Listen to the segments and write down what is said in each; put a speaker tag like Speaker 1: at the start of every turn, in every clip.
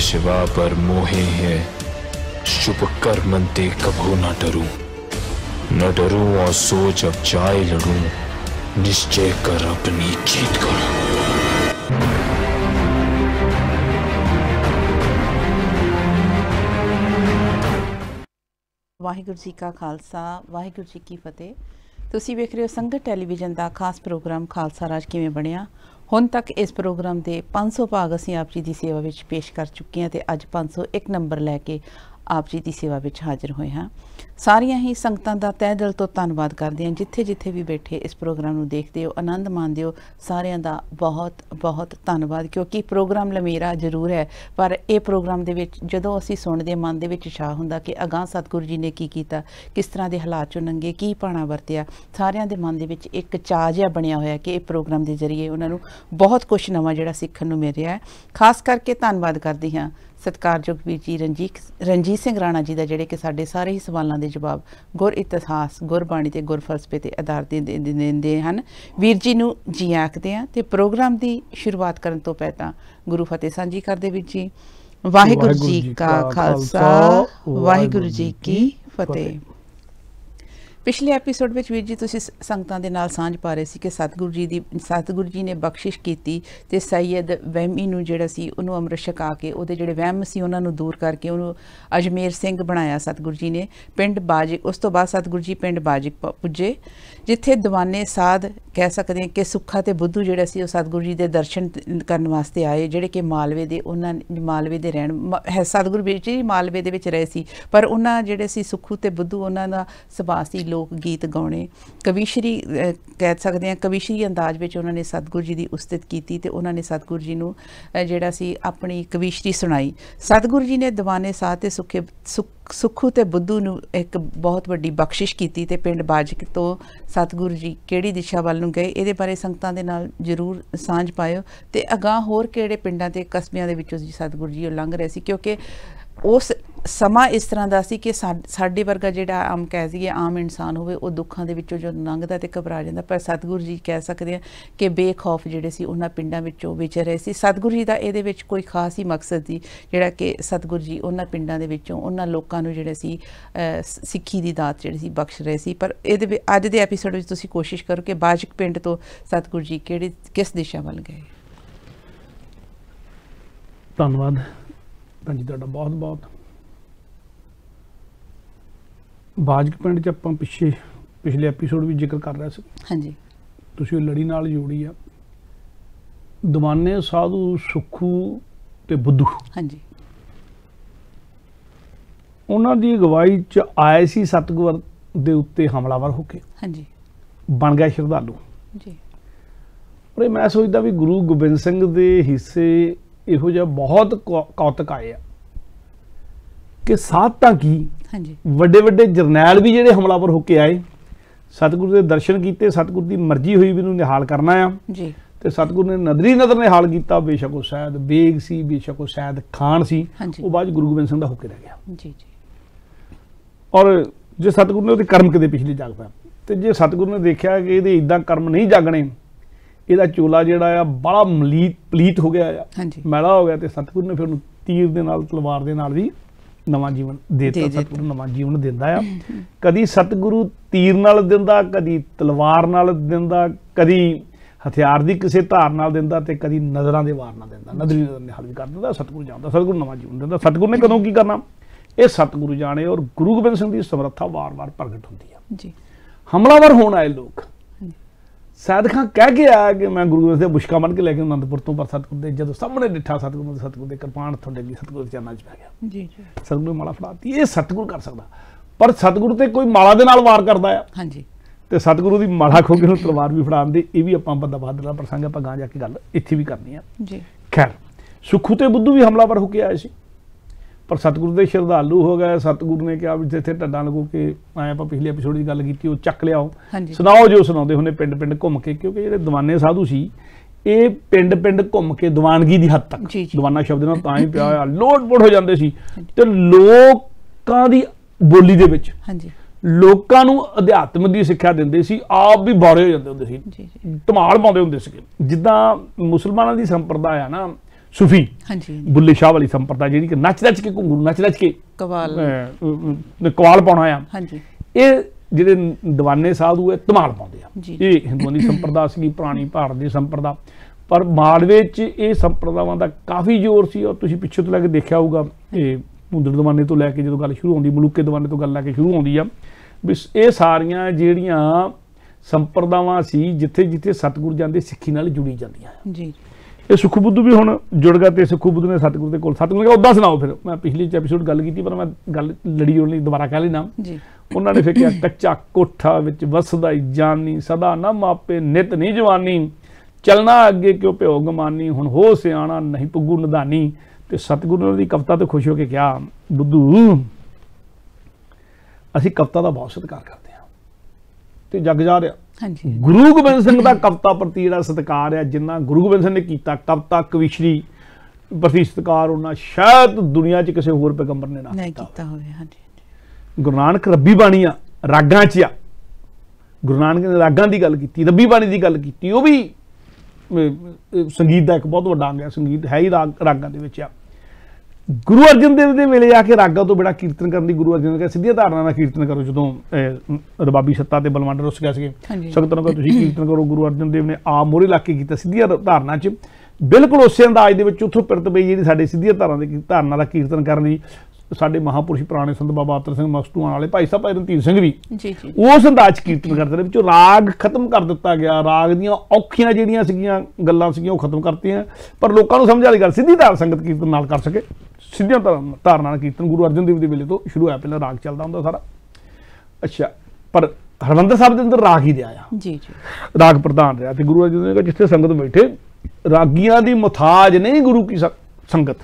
Speaker 1: शिवा पर मोहे हैं शुभ कर मनते कभो न डरू न डरू और सोच अब चाय लड़ू निश्चय कर अपनी जीत करू
Speaker 2: वाहगुरु जी का खालसा वाहगुरु जी की फतेह तो वेख रहे हो संगत टैलीविजन का खास प्रोग्राम खालसा राज किमें बनिया ਹੁਣ ਤੱਕ ਇਸ ਪ੍ਰੋਗਰਾਮ ਦੇ 500 ਭਾਗ ਅਸੀਂ ਆਪ ਜੀ ਦੀ ਸੇਵਾ ਵਿੱਚ ਪੇਸ਼ ਕਰ ਚੁੱਕੇ ਹਾਂ ਤੇ ਅੱਜ 501 ਨੰਬਰ ਲੈ ਕੇ ਆਪ ਜੀ ਦੀ ਸੇਵਾ ਵਿੱਚ ਹਾਜ਼ਰ ਹੋਏ ਹਾਂ ਸਾਰੀਆਂ ਹੀ ਸੰਗਤਾਂ ਦਾ ਤਹਿ ਦਿਲ ਤੋਂ ਧੰਨਵਾਦ ਕਰਦੇ ਹਾਂ ਜਿੱਥੇ ਜਿੱਥੇ ਵੀ ਬੈਠੇ ਇਸ ਪ੍ਰੋਗਰਾਮ ਨੂੰ ਦੇਖਦੇ ਹੋ ਆਨੰਦ ਮਾਣਦੇ ਹੋ ਸਾਰਿਆਂ ਦਾ ਬਹੁਤ ਬਹੁਤ ਧੰਨਵਾਦ ਕਿਉਂਕਿ ਪ੍ਰੋਗਰਾਮ ਲਮੀਰਾ ਜ਼ਰੂਰ ਹੈ ਪਰ ਇਹ ਪ੍ਰੋਗਰਾਮ ਦੇ ਵਿੱਚ ਜਦੋਂ ਅਸੀਂ ਸੁਣਦੇ ਮਨ ਦੇ ਵਿੱਚ ਸ਼ਾਹ ਹੁੰਦਾ ਕਿ ਅਗਾਹ ਸਤਿਗੁਰੂ ਜੀ ਨੇ ਕੀ ਕੀਤਾ ਕਿਸ ਤਰ੍ਹਾਂ ਦੇ ਹਾਲਾਤ ਚੋਂ ਨੰਗੇ ਕੀ ਪਾਣਾ ਵਰਤਿਆ ਸਾਰਿਆਂ ਦੇ ਮਨ ਦੇ ਵਿੱਚ ਇੱਕ ਚਾਹ ਜਿਹਾ ਬਣਿਆ ਹੋਇਆ ਕਿ ਇਹ ਪ੍ਰੋਗਰਾਮ ਦੇ ਜ਼ਰੀਏ ਉਹਨਾਂ ਨੂੰ ਬਹੁਤ ਕੁਝ ਨਵਾਂ ਜਿਹੜਾ ਸਿੱਖਣ ਨੂੰ ਮਿਲ ਰਿਹਾ ਹੈ ਖਾਸ ਕਰਕੇ ਧੰਨਵਾਦ ਕਰਦੀ ਹਾਂ ਸਤਕਾਰਯੋਗ ਵੀਰ ਜੀ ਰਣਜੀਤ ਰਣਜੀਤ ਸਿੰਘ ਰਾਣਾ ਜੀ ਦਾ ਜਿਹੜੇ ਕਿ ਸਾਡੇ ਸਾਰੇ ਹੀ ਸਵਾਲਾਂ ਦੇ ਜਵਾਬ ਗੁਰ ਇਤਿਹਾਸ ਗੁਰ ਬਾਣੀ ਤੇ ਗੁਰ ਫਲਸਫੇ ਤੇ ਆਧਾਰਿਤ ਦਿੰਦੇ ਹਨ ਵੀਰ ਜੀ ਨੂੰ ਜੀ ਆਖਦੇ ਆ ਤੇ ਪ੍ਰੋਗਰਾਮ ਦੀ ਸ਼ੁਰੂਆਤ ਕਰਨ ਤੋਂ ਪਹਿਲਾਂ ਗੁਰੂ ਫਤਿਹ ਸਾਂਝੀ ਕਰਦੇ ਵੀਰ ਜੀ ਵਾਹਿਗੁਰੂ ਜੀ ਕਾ ਖਾਲਸਾ ਵਾਹਿਗੁਰੂ ਜੀ ਕੀ ਫਤਿਹ ਪਿਛਲੇ ਐਪੀਸੋਡ ਵਿੱਚ ਵੀਰ ਜੀ ਤੁਸੀਂ ਸੰਗਤਾਂ ਦੇ ਨਾਲ ਸਾਂਝ ਪਾ ਰਹੇ ਸੀ ਕਿ ਸਤਿਗੁਰੂ ਜੀ ਦੀ ਸਤਿਗੁਰੂ ਜੀ ਨੇ ਬਖਸ਼ਿਸ਼ ਕੀਤੀ ਤੇ ਸੈਦ ਵਹਿਮੀ ਨੂੰ ਜਿਹੜਾ ਸੀ ਉਹਨੂੰ ਅਮਰਸ਼ਕ ਆ ਕੇ ਉਹਦੇ ਜਿਹੜੇ ਵਹਿਮ ਸੀ ਉਹਨਾਂ ਨੂੰ ਦੂਰ ਕਰਕੇ ਉਹਨੂੰ ਅਜਮੇਰ ਸਿੰਘ ਬਣਾਇਆ ਸਤਿਗੁਰੂ ਜੀ ਨੇ ਪਿੰਡ ਬਾਜਿਕ ਉਸ ਤੋਂ ਬਾਅਦ ਸਤਿਗੁਰੂ ਜੀ ਪਿੰਡ ਬਾਜਿਕ ਪੁੱਜੇ ਜਿੱਥੇ ਦੀਵਾਨੇ ਸਾਧ ਕਹਿ ਸਕਦੇ ਹਾਂ ਕਿ ਸੁੱਖਾ ਤੇ ਬੁੱਧੂ ਜਿਹੜੇ ਸੀ ਉਹ ਸਤਿਗੁਰੂ ਜੀ ਦੇ ਦਰਸ਼ਨ ਕਰਨ ਵਾਸਤੇ ਆਏ ਜਿਹੜੇ ਕਿ ਮਾਲਵੇ ਦੇ ਉਹਨਾਂ ਮਾਲਵੇ ਦੇ ਰਹਿਣ ਹੈ ਸਤਿਗੁਰੂ ਵਿੱਚ ਹੀ ਮਾਲਵੇ ਦੇ ਵਿੱਚ ਰਹੇ ਸੀ ਪਰ ਉਹਨਾਂ ਜਿਹੜੇ ਸੀ ਸੁੱਖੂ ਤੇ ਬੁੱਧੂ ਉਹਨਾਂ ਦਾ ਸਬਾਸੀ ਲੋਕ ਗੀਤ ਗਾਉਣੇ ਕਵੀਸ਼ਰੀ ਕਹਿ ਸਕਦੇ ਹਾਂ ਕਵੀਸ਼ਰੀ ਅੰਦਾਜ਼ ਵਿੱਚ ਉਹਨਾਂ ਨੇ ਸਤਿਗੁਰੂ ਜੀ ਦੀ ਉਸਤਤ ਕੀਤੀ ਤੇ ਉਹਨਾਂ ਨੇ ਸਤਿਗੁਰੂ ਜੀ ਨੂੰ ਜਿਹੜਾ ਸੀ ਆਪਣੀ ਕਵੀਸ਼ਰੀ ਸੁਣਾਈ ਸਤਿਗੁਰੂ ਜੀ ਨੇ ਦੀਵਾਨੇ ਸਾਧ ਤੇ ਸੁੱਖੇ ਸੁੱਖ ਸੁਖੂ ਤੇ ਬੁੱਧੂ ਨੂੰ ਇੱਕ ਬਹੁਤ ਵੱਡੀ ਬਖਸ਼ਿਸ਼ ਕੀਤੀ ਤੇ ਪਿੰਡ ਬਾਜਕ ਤੋਂ ਸਤਿਗੁਰੂ ਜੀ ਕਿਹੜੀ ਦਿਸ਼ਾ ਵੱਲ ਨੂੰ ਗਏ ਇਹਦੇ ਬਾਰੇ ਸੰਗਤਾਂ ਦੇ ਨਾਲ ਜ਼ਰੂਰ ਸਾਂਝ ਪਾਇਓ ਤੇ ਅਗਾਹ ਹੋਰ ਕਿਹੜੇ ਪਿੰਡਾਂ ਤੇ ਕਸਬਿਆਂ ਦੇ ਵਿੱਚੋਂ ਜੀ ਸਤਿਗੁਰੂ ਜੀ ਲੰਘ ਰਹੇ ਸੀ ਕਿਉਂਕਿ ਉਸ ਸਮਾਂ ਇਸ ਤਰ੍ਹਾਂ ਦਾ ਸੀ ਕਿ ਸਾਡੇ ਵਰਗਾ ਜਿਹੜਾ ਆਮ ਕਹਿ ਜੀਏ ਆਮ ਇਨਸਾਨ ਹੋਵੇ ਉਹ ਦੁੱਖਾਂ ਦੇ ਵਿੱਚੋਂ ਜੋ ਲੰਘਦਾ ਤੇ ਘਬਰਾ ਜਾਂਦਾ ਪਰ ਸਤਿਗੁਰ ਜੀ ਕਹਿ ਸਕਦੇ ਆ ਕਿ ਬੇਖੌਫ ਜਿਹੜੇ ਸੀ ਉਹਨਾਂ ਪਿੰਡਾਂ ਵਿੱਚੋਂ ਵਿਚਰੇ ਰਹੇ ਸੀ ਸਤਿਗੁਰ ਜੀ ਦਾ ਇਹਦੇ ਵਿੱਚ ਕੋਈ ਖਾਸ ਹੀ ਮਕਸਦ ਸੀ ਜਿਹੜਾ ਕਿ ਸਤਿਗੁਰ ਜੀ ਉਹਨਾਂ ਪਿੰਡਾਂ ਦੇ ਵਿੱਚੋਂ ਉਹਨਾਂ ਲੋਕਾਂ ਨੂੰ ਜਿਹੜੇ ਸੀ ਸਿੱਖੀ ਦੀ ਦਾਤ ਜਿਹੜੀ ਸੀ ਬਖਸ਼ ਰਹੇ ਸੀ ਪਰ ਇਹਦੇ ਅੱਜ ਦੇ ਐਪੀਸੋਡ ਵਿੱਚ ਤੁਸੀਂ ਕੋਸ਼ਿਸ਼ ਕਰੋ ਕਿ ਬਾਜਕ ਪਿੰਡ ਤੋਂ ਸਤਿਗੁਰ ਜੀ ਕਿਹੜੇ ਕਿਸ ਦਿਸ਼ਾ ਵੱਲ ਗਏ
Speaker 1: ਧੰਨਵਾਦ ਤਾਂ ਜੀ ਤੁਹਾਡਾ ਬਹੁਤ ਬਹੁਤ ਬਾਜਕ ਪਿੰਡ 'ਚ ਆਪਾਂ ਪਿੱਛੇ ਪਿਛਲੇ ਐਪੀਸੋਡ ਵੀ ਜ਼ਿਕਰ ਕਰ ਰਹੇ ਸੀ ਹਾਂਜੀ ਤੁਸੀਂ ਉਹ ਲੜੀ ਨਾਲ ਜੁੜੀ ਆ ਦਵਾਨੇ ਸਾਧੂ ਸੁਖੂ ਤੇ ਬੁੱਧੂ ਹਾਂਜੀ ਉਹਨਾਂ ਦੀ ਅਗਵਾਈ 'ਚ ਆਏ ਸੀ ਸਤਗੁਰ ਦੇ ਉੱਤੇ ਹਮਲਾਵਰ ਹੋ ਕੇ ਹਾਂਜੀ ਬਣ ਗਿਆ ਸ਼ਰਧਾਲੂ ਜੀ ਪਰ ਮੈਂ ਸੋਚਦਾ ਵੀ ਗੁਰੂ ਗੋਬਿੰਦ ਸਿੰਘ ਦੇ ਹਿੱਸੇ ਇਹੋ ਜਿਹਾ ਬਹੁਤ ਕੌਤਕ ਆਏ ਆ ਕਿ ਸਾਧ ਤਾਂ ਕੀ ਹਾਂਜੀ ਵੱਡੇ ਵੱਡੇ ਜਰਨੈਲ ਵੀ ਜਿਹੜੇ ਹਮਲਾਵਰ ਹੋ ਕੇ ਆਏ ਸਤਿਗੁਰੂ ਦੇ ਦਰਸ਼ਨ ਕੀਤੇ ਸਤਿਗੁਰੂ ਦੀ ਮਰਜ਼ੀ ਹੋਈ ਵੀ ਨੂੰ ਨਿਹਾਲ ਕਰਨਾ ਆ ਜੀ ਤੇ ਸਤਿਗੁਰੂ ਨੇ ਨਦਰੀ ਨਦਰ ਨੇ ਹਾਲ ਕੀਤਾ ਬੇਸ਼ੱਕ ਉਹ ਸੈਦ ਬੇਗ ਸੀ ਬੇਸ਼ੱਕ ਉਹ ਸੈਦ ਖਾਨ ਸੀ ਉਹ ਬਾਅਦ ਗੁਰੂ ਗੋਬਿੰਦ ਸਿੰਘ ਦਾ ਹੋ ਕੇ ਰਹਿ ਗਿਆ ਜੀ ਜੀ ਔਰ ਜੇ ਸਤਿਗੁਰੂ ਨੇ ਉਹਦੇ ਕਰਮ ਕਦੇ ਪਿਛਲੇ ਜਾਗ ਪਿਆ ਤੇ ਜੇ ਸਤਿਗੁਰੂ ਨੇ ਦੇਖਿਆ ਕਿ ਇਹਦੇ ਇਦਾਂ ਕਰਮ ਨਹੀਂ ਜਾਗਣੇ ਇਹਦਾ ਚੋਲਾ ਜਿਹੜਾ ਆ ਬੜਾ ਮਲੀਤ ਪਲੀਤ ਹੋ ਗਿਆ ਆ ਮੈਲਾ ਹੋ ਗਿਆ ਤੇ ਸਤਿਗੁਰੂ ਨੇ ਫਿਰ ਉਹਨੂੰ ਤੀਰ ਦੇ ਨਾਲ ਤਲਵਾਰ ਦੇ ਨਾਲ ਵੀ ਨਵਾਂ ਜੀਵਨ ਦੇਤਾ ਸਤਿਗੁਰੂ ਨਵਾਂ ਜੀਵਨ ਦਿੰਦਾ ਆ ਕਦੀ ਸਤਿਗੁਰੂ ਤੀਰ ਨਾਲ ਦਿੰਦਾ ਕਦੀ ਤਲਵਾਰ ਨਾਲ ਦਿੰਦਾ ਕਦੀ ਹਥਿਆਰ ਦੀ ਕਿਸੇ ਧਾਰ ਨਾਲ ਦਿੰਦਾ ਤੇ ਕਦੀ ਨਜ਼ਰਾਂ ਦੇ ਵਾਰ ਨਾਲ ਦਿੰਦਾ ਨਜ਼ਰੀ ਨਜ਼ਰ ਨਿਹਾਲ ਵੀ ਕਰ ਦਿੰਦਾ ਸਤਿਗੁਰੂ ਜਾਣਦਾ ਸਤਿਗੁਰੂ ਨਵਾਂ ਜੀਵਨ ਦਿੰਦਾ ਸਤਿਗੁਰੂ ਨੇ ਕਦੋਂ ਕੀ ਕਰਨਾ ਇਹ ਸਤਿਗੁਰੂ ਜਾਣੇ ਔਰ ਗੁਰੂ ਗੋਬਿੰਦ ਸਿੰਘ ਦੀ ਸਮਰੱਥਾ ਵਾਰ-ਵਾਰ ਪ੍ਰਗਟ ਹੁੰਦੀ ਆ ਜੀ ਹਮਲਾਵਰ ਹੋਣ ਆਏ ਲੋਕ ਸਾਦ ਕਹਿ ਕੇ ਆ ਕਿ ਮੈਂ ਗੁਰੂ ਗ੍ਰੰਥ ਦੇ ਬੁਸ਼ਕਾ ਮੰਨ ਕੇ ਲੈ ਕੇ ਅਨੰਦਪੁਰ ਤੋਂ ਪਰ ਸਤਗੁਰ ਦੇ ਜਦੋਂ ਸਾਹਮਣੇ ਡਿੱਠਾ ਸਤਗੁਰ ਦੇ ਸਤਗੁਰ ਦੇ ਕਿਰਪਾਨ ਥੋੜੇ ਅੱਗੇ ਸਤਗੁਰ ਦੇ ਚਰਨਾਂ 'ਚ ਪੈ ਗਿਆ ਜੀ ਜੀ ਸਤਗੁਰ ਮਾਲਾ ਫੜਾਤੀ ਇਹ ਸਤਗੁਰ ਕਰ ਸਕਦਾ ਪਰ ਸਤਗੁਰ ਤੇ ਕੋਈ ਮਾਲਾ ਦੇ ਨਾਲ ਵਾਰ ਕਰਦਾ ਆ ਹਾਂਜੀ ਤੇ ਸਤਗੁਰੂ ਦੀ ਮਾਲਾ ਖੋ ਕੇ ਨੂੰ ਤਲਵਾਰ ਵੀ ਫੜਾਣ ਦੀ ਇਹ ਵੀ ਆਪਾਂ ਬੰਦਾ ਬਾਦਲਾ ਪ੍ਰਸੰਗ ਆਪਾਂ ਗਾਂ ਜਾ ਕੇ ਗੱਲ ਇੱਥੇ ਵੀ ਕਰਨੀ ਆ ਜੀ ਖੈਰ ਸੁਖੂ ਤੇ ਬੁੱਧੂ ਵੀ ਹਮਲਾਵਰ ਹੋ ਕੇ ਆਏ ਸੀ ਪਰ ਸਤਿਗੁਰੂ ਦੇ ਸ਼ਰਧਾਲੂ ਹੋ ਗਏ ਸਤਿਗੁਰੂ ਨੇ ਕਿਹਾ ਵੀ ਜਿੱਥੇ ਟੱਡਾਂ ਲਗੋ ਕਿ ਆਏ ਆਪਾਂ ਪਿਛਲੇ ਐਪੀਸੋਡ ਦੀ ਗੱਲ ਕੀਤੀ ਉਹ ਚੱਕ ਲਿਆਓ ਸੁਣਾਓ ਜੋ ਸੁਣਾਉਂਦੇ ਹੁੰਦੇ ਪਿੰਡ ਪਿੰਡ ਘੁੰਮ ਕੇ ਕਿਉਂਕਿ ਜਿਹੜੇ ਦੀਵਾਨੇ ਸਾਧੂ ਸੀ ਇਹ ਪਿੰਡ ਪਿੰਡ ਘੁੰਮ ਕੇ ਦੀਵਾਨਗੀ ਦੀ ਹੱਦ ਤੱਕ ਦੀਵਾਨਾ ਸ਼ਬਦ ਨਾਲ ਤਾਂ ਹੀ ਪਿਆ ਹੋਇਆ ਲੋਟਪੋਟ ਹੋ ਜਾਂਦੇ ਸੀ ਤੇ ਲੋਕਾਂ ਦੀ ਬੋਲੀ ਦੇ ਵਿੱਚ ਹਾਂਜੀ ਲੋਕਾਂ ਨੂੰ ਅਧਿਆਤਮ ਦੀ ਸਿੱਖਿਆ ਦਿੰਦੇ ਸੀ ਆਪ ਵੀ ਬਾਰੇ ਹੋ ਜਾਂਦੇ ਹੁੰਦੇ ਸੀ ਧਮਾਲ ਪਾਉਂਦੇ ਹੁੰਦੇ ਸੀ ਜਿੱਦਾਂ ਮੁਸਲਮਾਨਾਂ ਦੀ ਸੰਪਰਦਾ ਆ ਨਾ ਸੂਫੀ ਹਾਂਜੀ ਬੁੱਲੇ ਸ਼ਾਹ ਵਾਲੀ ਸੰਪਰਦਾ ਜਿਹੜੀ ਕਿ ਨੱਚ ਨੱਚ ਕੇ ਘੁੰਗਰੂ ਨੱਚ ਨੱਚ ਕੇ ਕਵਾਲ ਕਵਾਲ ਪਾਉਣਾ ਆ ਹਾਂਜੀ ਇਹ ਜਿਹੜੇ ਦੀਵਾਨੇ ਸਾਧੂ ਹੈ ਧਮਾਲ ਪਾਉਂਦੇ ਆ ਇਹ ਹਿੰਦੂਆਂ ਦੀ ਸੰਪਰਦਾ ਸੀ ਪੁਰਾਣੀ ਭਾਰਤ ਦੀ ਸੰਪਰਦਾ ਪਰ ਮਾਲਵੇ 'ਚ ਇਹ ਸੰਪਰਦਾਵਾਂ ਦਾ ਕਾਫੀ ਜ਼ੋਰ ਸੀ ਔਰ ਤੁਸੀਂ ਪਿੱਛੇ ਤੋਂ ਲੈ ਕੇ ਦੇਖਿਆ ਹੋਊਗਾ ਇਹ ਮੁੰਦਰ ਦੀਵਾਨੇ ਤੋਂ ਲੈ ਕੇ ਜਦੋਂ ਗੱਲ ਸ਼ੁਰੂ ਹੁੰਦੀ ਮਲੂਕੇ ਦੀਵਾਨੇ ਤੋਂ ਗੱਲ ਲੈ ਕੇ ਸ਼ੁਰੂ ਹੁੰਦੀ ਆ ਵੀ ਇਹ ਸਾਰੀਆਂ ਜਿਹੜੀਆਂ ਸੰਪਰਦਾਵਾਂ ਸੀ ਜਿੱਥੇ ਜਿੱਥੇ ਸਤਗੁਰ ਜਾਂਦੇ ਸਿੱਖੀ ਨਾਲ ਜੁੜੀ ਜਾਂਦੀਆਂ ਜੀ ਇਹ ਸੁਖਬੁੱਧ ਵੀ ਹੁਣ ਜੁੜ ਗਿਆ ਤੇ ਸੁਖਬੁੱਧ ਨੇ ਸਤਿਗੁਰ ਦੇ ਕੋਲ ਸਤਿਗੁਰ ਨੇ ਕਿਹਾ ਉਦਾਂ ਸੁਣਾਓ ਫਿਰ ਮੈਂ ਪਿਛਲੀ ਐਪੀਸੋਡ ਗੱਲ ਕੀਤੀ ਪਰ ਮੈਂ ਗੱਲ ਲੜੀ ਹੋਣੀ ਦੁਬਾਰਾ ਕਹਿ ਲੈਣਾ ਜੀ ਉਹਨਾਂ ਨੇ ਫਿਰ ਕਿਹਾ ਕੱਚਾ ਕੋਠਾ ਵਿੱਚ ਵਸਦਾ ਹੀ ਜਾਨੀ ਸਦਾ ਨਾ ਮਾਪੇ ਨਿਤ ਨਹੀਂ ਜਵਾਨੀ ਚਲਣਾ ਅੱਗੇ ਕਿਉਂ ਭਿਓ ਗਮਾਨੀ ਹੁਣ ਹੋ ਸਿਆਣਾ ਨਹੀਂ ਪੁੱਗੂ ਨਦਾਨੀ ਤੇ ਸਤਿਗੁਰੂ ਦੀ ਕਵਤਾ ਤੇ ਖੁਸ਼ ਹੋ ਕੇ ਕਿਹਾ ਬੁੱਧੂ ਅਸੀਂ ਕਵਤਾ ਦਾ ਬਹੁਤ ਸਤਿਕਾਰ ਕਰਦੇ ਹਾਂ ਤੇ ਜਗ ਜਾ ਰਿਹਾ ਹਾਂਜੀ ਗੁਰੂ ਗੋਬਿੰਦ ਸਿੰਘ ਦਾ ਕਵਤਾ ਪ੍ਰਤੀ ਜਿਹੜਾ ਸਤਿਕਾਰ ਹੈ ਜਿੰਨਾ ਗੁਰੂ ਗੋਬਿੰਦ ਸਿੰਘ ਨੇ ਕੀਤਾ ਕਵਤਾ ਕਵਿਸ਼ਰੀ ਪ੍ਰਤੀ ਸਤਿਕਾਰ ਉਹਨਾਂ ਸ਼ਾਇਦ ਦੁਨੀਆ 'ਚ ਕਿਸੇ ਹੋਰ ਪੈਗੰਬਰ ਨੇ ਨਾ
Speaker 2: ਕੀਤਾ ਹੋਵੇ ਹਾਂਜੀ
Speaker 1: ਗੁਰੂ ਨਾਨਕ ਰੱਬੀ ਆ ਰਾਗਾਂ 'ਚ ਆ ਗੁਰੂ ਨਾਨਕ ਨੇ ਰਾਗਾਂ ਦੀ ਗੱਲ ਕੀਤੀ ਰੱਬੀ ਬਾਣੀ ਦੀ ਗੱਲ ਕੀਤੀ ਉਹ ਵੀ ਸੰਗੀਤ ਦਾ ਇੱਕ ਬਹੁਤ ਵੱਡਾ ਅੰਗ ਹੈ ਸੰਗੀਤ ਹੈ ਹੀ ਰਾਗਾਂ ਦੇ ਵਿੱਚ ਆ ਗੁਰੂ ਅਰਜਨ ਦੇਵ ਦੇ ਵੇਲੇ ਆ ਕੇ ਰਾਗਾਂ ਤੋਂ ਬੜਾ ਕੀਰਤਨ ਕਰਨ ਦੀ ਗੁਰੂ ਅਰਜਨ ਦੇਵ ਕਹਿੰਦੇ ਸਿੱਧੀਆਂ ਧਾਰਨਾ ਨਾਲ ਕੀਰਤਨ ਕਰੋ ਜਦੋਂ ਰਬਾਬੀ ਸੱਤਾ ਤੇ ਬਲਵੰਡ ਰੁੱਸ ਗਿਆ ਸੀ ਸਕਤਨ ਨੂੰ ਤੁਸੀਂ ਕੀਰਤਨ ਕਰੋ ਗੁਰੂ ਅਰਜਨ ਦੇਵ ਨੇ ਆ ਮੋਰੇ ਲਾ ਕੇ ਕੀਤਾ ਸਿੱਧੀਆਂ ਧਾਰਨਾ 'ਚ ਬਿਲਕੁਲ ਉਸੇ ਅੰਦਾਜ਼ ਦੇ ਵਿੱਚ ਉਥੋਂ ਪਿਰਤ ਪਈ ਜਿਹੜੀ ਸਾਡੇ ਸਿੱਧੀਆਂ ਧਾਰਨਾ ਦੇ ਧਾਰਨਾ ਦਾ ਕੀਰਤਨ ਕਰਨ ਲਈ ਸਾਡੇ ਮਹਾਪੁਰਸ਼ ਪੁਰਾਣੇ ਸੰਤ ਬਾਬਾ ਅਤਰ ਸਿੰਘ ਮਸਤੂਆਂ ਵਾਲੇ ਭਾਈ ਸਾਹਿਬ ਭਾਈ ਰਣਧੀਰ ਸਿੰਘ ਵੀ ਜੀ ਜੀ ਉਸ ਅੰਦਾਜ਼ ਕੀਰਤਨ ਕਰਦੇ ਨੇ ਵਿੱਚੋਂ ਰਾਗ ਖਤਮ ਕਰ ਦਿੱਤਾ ਗਿਆ ਰਾਗ ਦੀਆਂ ਔਖੀਆਂ ਜਿਹੜੀਆਂ ਸੀਗੀਆਂ ਗੱਲਾਂ ਸੀਗੀਆਂ ਉਹ ਖਤਮ ਕਰਤੀਆਂ ਪਰ ਲੋਕਾਂ ਨੂੰ ਸਮਝ ਵਾਲੀ ਗੱਲ ਸਿੱਧੀ ਧਾਰ ਸੰਗਤ ਕੀਰਤਨ ਨਾਲ ਕਰ ਸਕੇ ਸਿੱਧੀਆਂ ਧਾਰਨਾ ਨਾਲ ਕੀਰਤਨ ਗੁਰੂ ਅਰਜਨ ਦੇਵ ਦੇ ਵੇਲੇ ਤੋਂ ਸ਼ੁਰੂ ਹੋਇਆ ਪਹਿਲਾਂ ਰਾਗ ਚੱਲਦਾ ਹੁੰਦਾ ਸਾਰਾ ਅੱਛਾ ਪਰ ਹਰਮੰਦਰ ਸਾਹਿਬ ਦੇ ਅੰਦਰ ਰਾਗ ਹੀ ਰਿਹਾ ਆ ਜੀ ਜੀ ਰਾਗ ਪ੍ਰਧਾਨ ਰਿਹਾ ਤੇ ਗੁਰੂ ਅਰਜਨ ਦੇਵ ਨੇ ਜਿੱਥੇ ਸੰਗਤ ਬੈਠੇ ਰਾਗੀਆਂ ਦੀ ਮੁਥਾਜ ਨਹੀਂ ਗੁਰੂ ਕੀ ਸੰਗਤ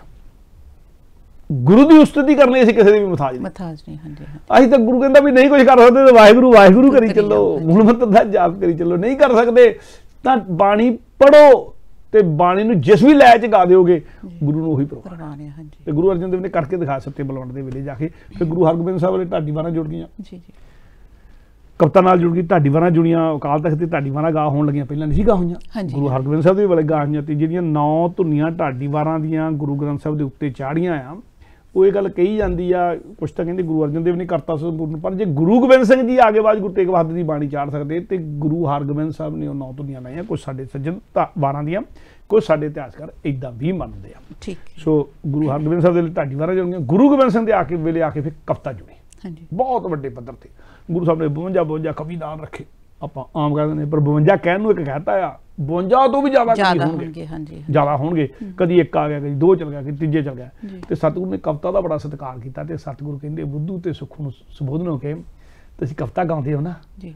Speaker 1: ਗੁਰੂ ਦੀ ਉਸਤਤੀ ਕਰਨੀ ਅਸੀਂ ਕਿਸੇ ਦੀ ਵੀ ਮੁਥਾਜ ਨਹੀਂ ਮੁਥਾਜ ਨਹੀਂ ਹਾਂਜੀ ਅਸੀਂ ਤਾਂ ਗੁਰੂ ਕਹਿੰਦਾ ਵੀ ਨਹੀਂ ਕੁਝ ਕਰ ਸਕਦੇ ਤਾਂ ਵਾਹਿਗੁਰੂ ਵਾਹਿਗੁਰੂ ਕਰੀ ਚੱਲੋ ਮੂਲ ਮੰਤਰ ਦਾ ਜਾਪ ਕਰੀ ਚੱਲੋ ਨਹੀਂ ਕਰ ਸਕਦੇ ਤਾਂ ਬਾਣੀ ਪੜੋ ਤੇ ਬਾਣੀ ਨੂੰ ਜਿਸ ਵੀ ਲੈ ਚ ਗਾ ਦਿਓਗੇ ਗੁਰੂ ਨੂੰ ਉਹੀ ਪ੍ਰਵਾਨ ਹੈ ਹਾਂਜੀ ਤੇ ਗੁਰੂ ਅਰਜਨ ਦੇਵ ਨੇ ਕਰਕੇ ਦਿਖਾ ਸੱਤੇ ਬਲਵੰਡ ਦੇ ਵੇਲੇ ਜਾ ਕੇ ਫਿਰ ਗੁਰੂ ਹਰਗੋਬਿੰਦ ਸਾਹਿਬ ਵਾਲੇ ਢਾਡੀ ਬਾਣਾ ਜੁੜ ਗਈਆਂ ਜੀ ਜੀ ਕਪਤਾਨ ਨਾਲ ਜੁੜ ਗਈ ਢਾਡੀ ਬਾਣਾ ਜੁੜੀਆਂ ਅਕਾਲ ਤਖਤ ਤੇ ਢਾਡੀ ਬਾਣਾ ਗਾ ਹੋਣ ਲੱਗੀਆਂ ਪਹਿਲਾਂ ਨਹੀਂ ਗਾ ਹੋਈਆਂ ਗੁਰੂ ਹਰਗੋਬਿੰਦ ਸਾਹਿਬ ਦੇ ਵੇਲੇ ਗਾ ਹੋਈਆਂ ਤੇ ਜਿਹੜੀਆਂ ਨੌ ਧੁਨੀਆਂ ਢਾਡੀ ਬਾਣਾ ਦੀਆਂ ਗੁਰੂ ਗ੍ਰੰਥ ਸਾਹਿਬ ਦੇ ਉੱਤੇ ਚਾੜੀਆਂ ਆ ਉਹ ਇਹ ਗੱਲ ਕਹੀ ਜਾਂਦੀ ਆ ਕੁਛ ਤਾਂ ਕਹਿੰਦੇ ਗੁਰੂ ਅਰਜਨ ਦੇਵ ਨੇ ਕਰਤਾ ਸੰਪੂਰਨ ਪਰ ਜੇ ਗੁਰੂ ਗੋਬਿੰਦ ਸਿੰਘ ਜੀ ਆਗੇ ਬਾਅਦ ਗੁਰੂ ਤੇਗ ਬਹਾਦਰ ਦੀ ਬਾਣੀ ਚਾੜ ਸਕਦੇ ਤੇ ਗੁਰੂ ਹਰਗੋਬਿੰਦ ਸਾਹਿਬ ਨੇ ਉਹ ਨੌ ਦੁਨੀਆਂ ਲਾਈਆਂ ਕੋਈ ਸਾਡੇ ਸੱਜਣ 12 ਦੀਆਂ ਕੋਈ ਸਾਡੇ ਇਤਿਹਾਸਕਾਰ ਇਦਾਂ ਵੀ ਮੰਨਦੇ ਆ ਠੀਕ ਸੋ ਗੁਰੂ ਹਰਗੋਬਿੰਦ ਸਾਹਿਬ ਦੇ ਲਈ ਢਾਡੀ ਵਾਰਾਂ ਜੁੜੀਆਂ ਗੁਰੂ ਗੋਬਿੰਦ ਸਿੰਘ ਦੇ ਆ ਕੇ ਵੇਲੇ ਆ ਕੇ ਫਿਰ ਕਵਤਾ ਜੁੜੀ ਹਾਂਜੀ ਬਹੁਤ ਵੱਡੇ ਪੱਧਰ ਤੇ ਗੁਰੂ ਸਾਹਿਬ ਨੇ 52 52 ਕਵੀ ਨਾਮ ਰੱਖੇ ਆਪਾਂ ਆਮ ਕਰ ਦਿੰਦੇ ਪਰ 52 ਕਹਿਣ ਨੂੰ ਇੱਕ ਕਹਤਾ ਆ 52 ਤੋਂ ਵੀ ਜ਼ਿਆਦਾ ਕਈ ਹੋਣਗੇ ਹਾਂਜੀ ਜ਼ਿਆਦਾ ਹੋਣਗੇ ਕਦੀ ਇੱਕ ਆ ਗਿਆ ਕਦੀ ਦੋ ਚਲ ਗਿਆ ਕਦੀ ਤੀਜੇ ਚਲ ਗਿਆ ਤੇ ਸਤਿਗੁਰ ਨੇ ਕਵਤਾ ਦਾ ਬੜਾ ਸਤਿਕਾਰ ਕੀਤਾ ਤੇ ਸਤਿਗੁਰ ਕਹਿੰਦੇ ਬੁੱਧੂ ਤੇ ਸੁਖ ਨੂੰ ਸੁਬੋਧਨ ਹੋ ਕੇ ਤੁਸੀਂ ਕਵਤਾ ਗਾਉਂਦੇ ਹੋ ਨਾ ਜੀ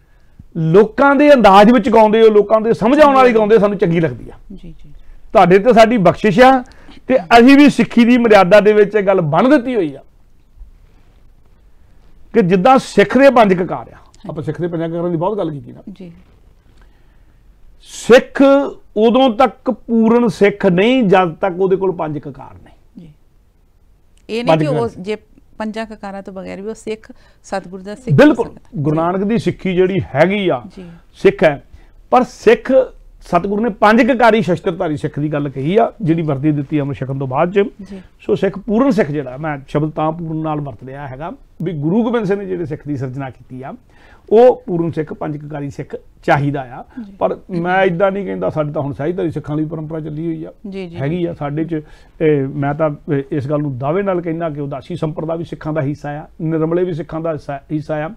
Speaker 1: ਲੋਕਾਂ ਦੇ ਅੰਦਾਜ਼ ਵਿੱਚ ਗਾਉਂਦੇ ਹੋ ਲੋਕਾਂ ਦੇ ਸਮਝ ਆਉਣ ਵਾਲੀ ਗਾਉਂਦੇ ਸਾਨੂੰ ਚੰਗੀ ਲੱਗਦੀ ਆ ਜੀ ਜੀ ਤੁਹਾਡੇ ਤੇ ਸਾਡੀ ਬਖਸ਼ਿਸ਼ ਆ ਤੇ ਅਸੀਂ ਵੀ ਸਿੱਖੀ ਦੀ ਮਰਿਆਦਾ ਦੇ ਵਿੱਚ ਇਹ ਗੱਲ ਬੰਨ ਦਿੱਤੀ ਹੋਈ ਆ ਕਿ ਜਿੱਦਾਂ ਸਿੱਖ ਦੇ ਪੰਜ ਕਕਾਰ ਆ ਆਪਾਂ ਸਿੱਖ ਦੇ ਪੰਜਾਂ ਕਰਨ ਦੀ ਬਹੁਤ ਗੱਲ ਕੀਤੀ ਨਾ ਜੀ ਸਿੱਖ ਉਦੋਂ ਤੱਕ ਪੂਰਨ ਸਿੱਖ ਨਹੀਂ ਜਦ ਤੱਕ ਉਹਦੇ ਕੋਲ ਪੰਜ ਕਕਾਰ ਨੇ
Speaker 2: ਜੀ ਇਹ ਨਹੀਂ ਕਿ ਉਹ ਜੇ ਪੰਜਾਂ ਕਕਾਰਾਂ ਤੋਂ ਬਗੈਰ ਵੀ ਉਹ ਸਿੱਖ ਸਤਿਗੁਰ ਦਾ ਸਿੱਖ ਬਿਲਕੁਲ
Speaker 1: ਗੁਰੂ ਨਾਨਕ ਦੀ ਸਿੱਖੀ ਜਿਹੜੀ ਹੈਗੀ ਆ ਸਿੱਖ ਹੈ ਪਰ ਸਿੱਖ ਸਤਿਗੁਰੂ ਨੇ ਪੰਜ ਕਕਾਰੀ ਸ਼ਸਤਰਧਾਰੀ ਸਿੱਖ ਦੀ ਗੱਲ ਕਹੀ ਆ ਜਿਹੜੀ ਵਰਦੀ ਦਿੱਤੀ ਅਮਰ ਸ਼ਕਨ ਤੋਂ ਬਾਅਦ ਚ ਸੋ ਸਿੱਖ ਪੂਰਨ ਸਿੱਖ ਜਿਹੜਾ ਮੈਂ ਸ਼ਬਦ ਤਾਂ ਪੂਰਨ ਨਾਲ ਵਰਤ ਲਿਆ ਹੈਗਾ ਵੀ ਗੁਰੂ ਗੋਬਿੰਦ ਸਿੰਘ ਨੇ ਜਿਹੜੇ ਸਿੱਖ ਦੀ ਸਿਰਜਣਾ ਕੀਤੀ ਆ ਉਹ ਪੂਰਨ ਸਿੱਖ ਪੰਜ ਕਕਾਰੀ ਸਿੱਖ ਚਾਹੀਦਾ ਆ ਪਰ ਮੈਂ ਇਦਾਂ ਨਹੀਂ ਕਹਿੰਦਾ ਸਾਡੇ ਤਾਂ ਹੁਣ ਸਾਈਧਾਰੀ ਸਿੱਖਾਂ ਦੀ ਪਰੰਪਰਾ ਚੱਲੀ ਹੋਈ ਆ ਹੈਗੀ ਆ ਸਾਡੇ ਚ ਮੈਂ ਤਾਂ ਇਸ ਗੱਲ ਨੂੰ ਦਾਅਵੇ ਨਾਲ ਕਹਿੰਦਾ ਕਿ ਉਦਾਸੀ ਸੰਪਰਦਾ ਵੀ ਸਿੱਖਾਂ ਦਾ ਹਿੱਸਾ ਆ ਨਿਰਮਲੇ ਵੀ ਸਿੱਖਾਂ ਦਾ ਹਿੱਸਾ ਆ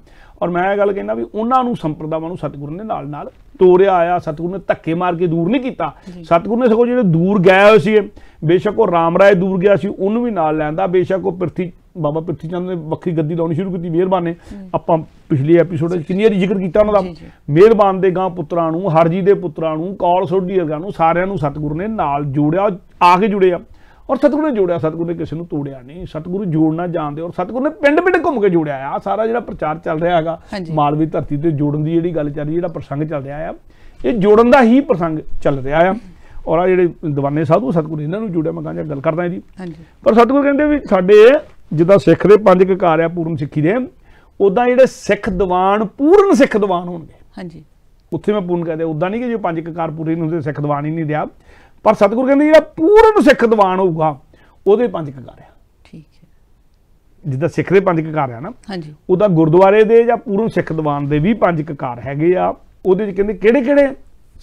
Speaker 1: ਔਰ ਮੈਂ ਇਹ ਗੱਲ ਕਹਿੰਦਾ ਵੀ ਉਹਨਾਂ ਨੂੰ ਸੰਪਰਦਾਵਾਂ ਨੂੰ ਸਤਿਗੁਰੂ ਨੇ ਨਾਲ ਨਾਲ ਤੋੜਿਆ ਆਇਆ ਸਤਿਗੁਰੂ ਨੇ ਧੱਕੇ ਮਾਰ ਕੇ ਦੂਰ ਨਹੀਂ ਕੀਤਾ ਸਤਿਗੁਰੂ ਨੇ ਸਗੋਂ ਜਿਹੜੇ ਦੂਰ ਗਏ ਹੋਏ ਸੀ ਬੇਸ਼ੱਕ ਉਹ ਰਾਮ ਰਾਏ ਦੂਰ ਗਿਆ ਸੀ ਉਹਨੂੰ ਵੀ ਨਾਲ ਲੈਂਦਾ ਬੇਸ਼ੱਕ ਉਹ ਪ੍ਰਿਥੀ ਬਾਬਾ ਪ੍ਰਿਥੀ ਚੰਦ ਨੇ ਵੱਖਰੀ ਗੱਦੀ ਲਾਉਣੀ ਸ਼ੁਰੂ ਕੀਤੀ ਮਿਹਰਬਾਨ ਨੇ ਆਪਾਂ ਪਿਛਲੇ ਐਪੀਸੋਡ ਵਿੱਚ ਕਿੰਨੀ ਵਾਰੀ ਜ਼ਿਕਰ ਕੀਤਾ ਉਹਨਾਂ ਦਾ ਮਿਹਰਬਾਨ ਦੇ ਗਾਂ ਪੁੱਤਰਾਂ ਨੂੰ ਹਰਜੀ ਦੇ ਪੁੱਤਰਾਂ ਨੂੰ ਕਾਲ ਸੋਢੀ ਵਰਗਾ ਨੂੰ ਸਾਰਿਆਂ ਨੂੰ ਸਤਿਗੁਰੂ ਨੇ ਨਾਲ ਜੋੜਿਆ ਆ ਕੇ ਜੁੜੇ ਆ ਔਰ ਸਤਿਗੁਰੂ ਨੇ ਜੋੜਿਆ ਸਤਿਗੁਰੂ ਨੇ ਕਿਸੇ ਨੂੰ ਤੋੜਿਆ ਨਹੀਂ ਸਤਿਗੁਰੂ ਜੋੜਨਾ ਜਾਣਦੇ ਔਰ ਸਤਿਗੁਰੂ ਨੇ ਪਿੰਡ-ਪਿੰਡ ਘੁੰਮ ਕੇ ਜੋੜਿਆ ਆ ਸਾਰਾ ਜਿਹੜਾ ਪ੍ਰਚਾਰ ਚੱਲ ਰਿਹਾ ਹੈਗਾ ਮਾਲਵੀ ਧਰਤੀ ਤੇ ਜੋੜਨ ਦੀ ਜਿਹੜੀ ਗੱਲ ਚੱਲ ਰਹੀ ਜਿਹੜਾ ਪ੍ਰਸੰਗ ਚੱਲ ਰਿਹਾ ਆ ਇਹ ਜੋੜਨ ਦਾ ਹੀ ਪ੍ਰਸੰਗ ਚੱਲ ਰਿਹਾ ਆ ਔਰ ਆ ਜਿਹੜੇ ਦੀਵਾਨੇ ਸਾਧੂ ਸਤਿਗੁਰੂ ਇਹਨਾਂ ਨੂੰ ਜੋੜਿਆ ਮੈਂ ਜਾਂ ਗੱਲ ਕਰਦਾ ਇਹਦੀ ਪਰ ਸਤਿਗੁਰੂ ਕਹਿੰਦੇ ਵੀ ਸਾਡੇ ਜਿੱਦਾਂ ਸਿੱਖ ਦੇ ਪੰਜ ਕਕਾਰ ਆ ਪੂਰਨ ਸਿੱਖੀ ਦੇ ਉਦਾਂ ਜਿਹੜੇ ਸਿੱਖ ਦੀਵਾਨ ਪੂਰਨ ਸਿੱਖ ਦੀਵਾਨ ਹੋਣਗੇ ਹਾਂਜੀ ਉੱਥੇ ਮੈਂ ਪੂਰਨ ਕਹਦੇ ਉਦਾਂ ਨਹੀਂ ਕਿ ਜੇ ਪੰਜ ਕਕਾਰ ਪੂਰੇ ਨਹੀਂ ਹੁੰਦੇ ਸਿੱਖ ਦੀਵਾਨ ਹੀ ਨਹੀਂ ਦਿਆ ਪਰ ਸਤਿਗੁਰੂ ਕਹਿੰਦੇ ਜਿਹੜਾ ਪੂਰਨ ਸਿੱਖ ਦੀਵਾਨ ਹੋਊਗਾ ਉਹਦੇ ਪੰਜ ਕਕਾਰ ਆ ਠੀਕ ਹੈ ਜਿੱਦਾਂ ਸਿੱਖ ਦੇ ਪੰਜ ਕਕਾਰ ਆ ਨਾ ਹਾਂਜੀ ਉਹਦਾ ਗੁਰਦੁਆਰੇ ਦੇ ਜਾਂ ਪੂਰਨ ਸਿੱਖ ਦੀਵਾਨ ਦੇ ਵੀ ਪੰਜ ਕਕਾਰ ਹੈਗੇ ਆ ਉਹਦੇ ਵਿੱਚ ਕਹਿੰਦੇ ਕਿਹੜੇ ਕਿਹੜੇ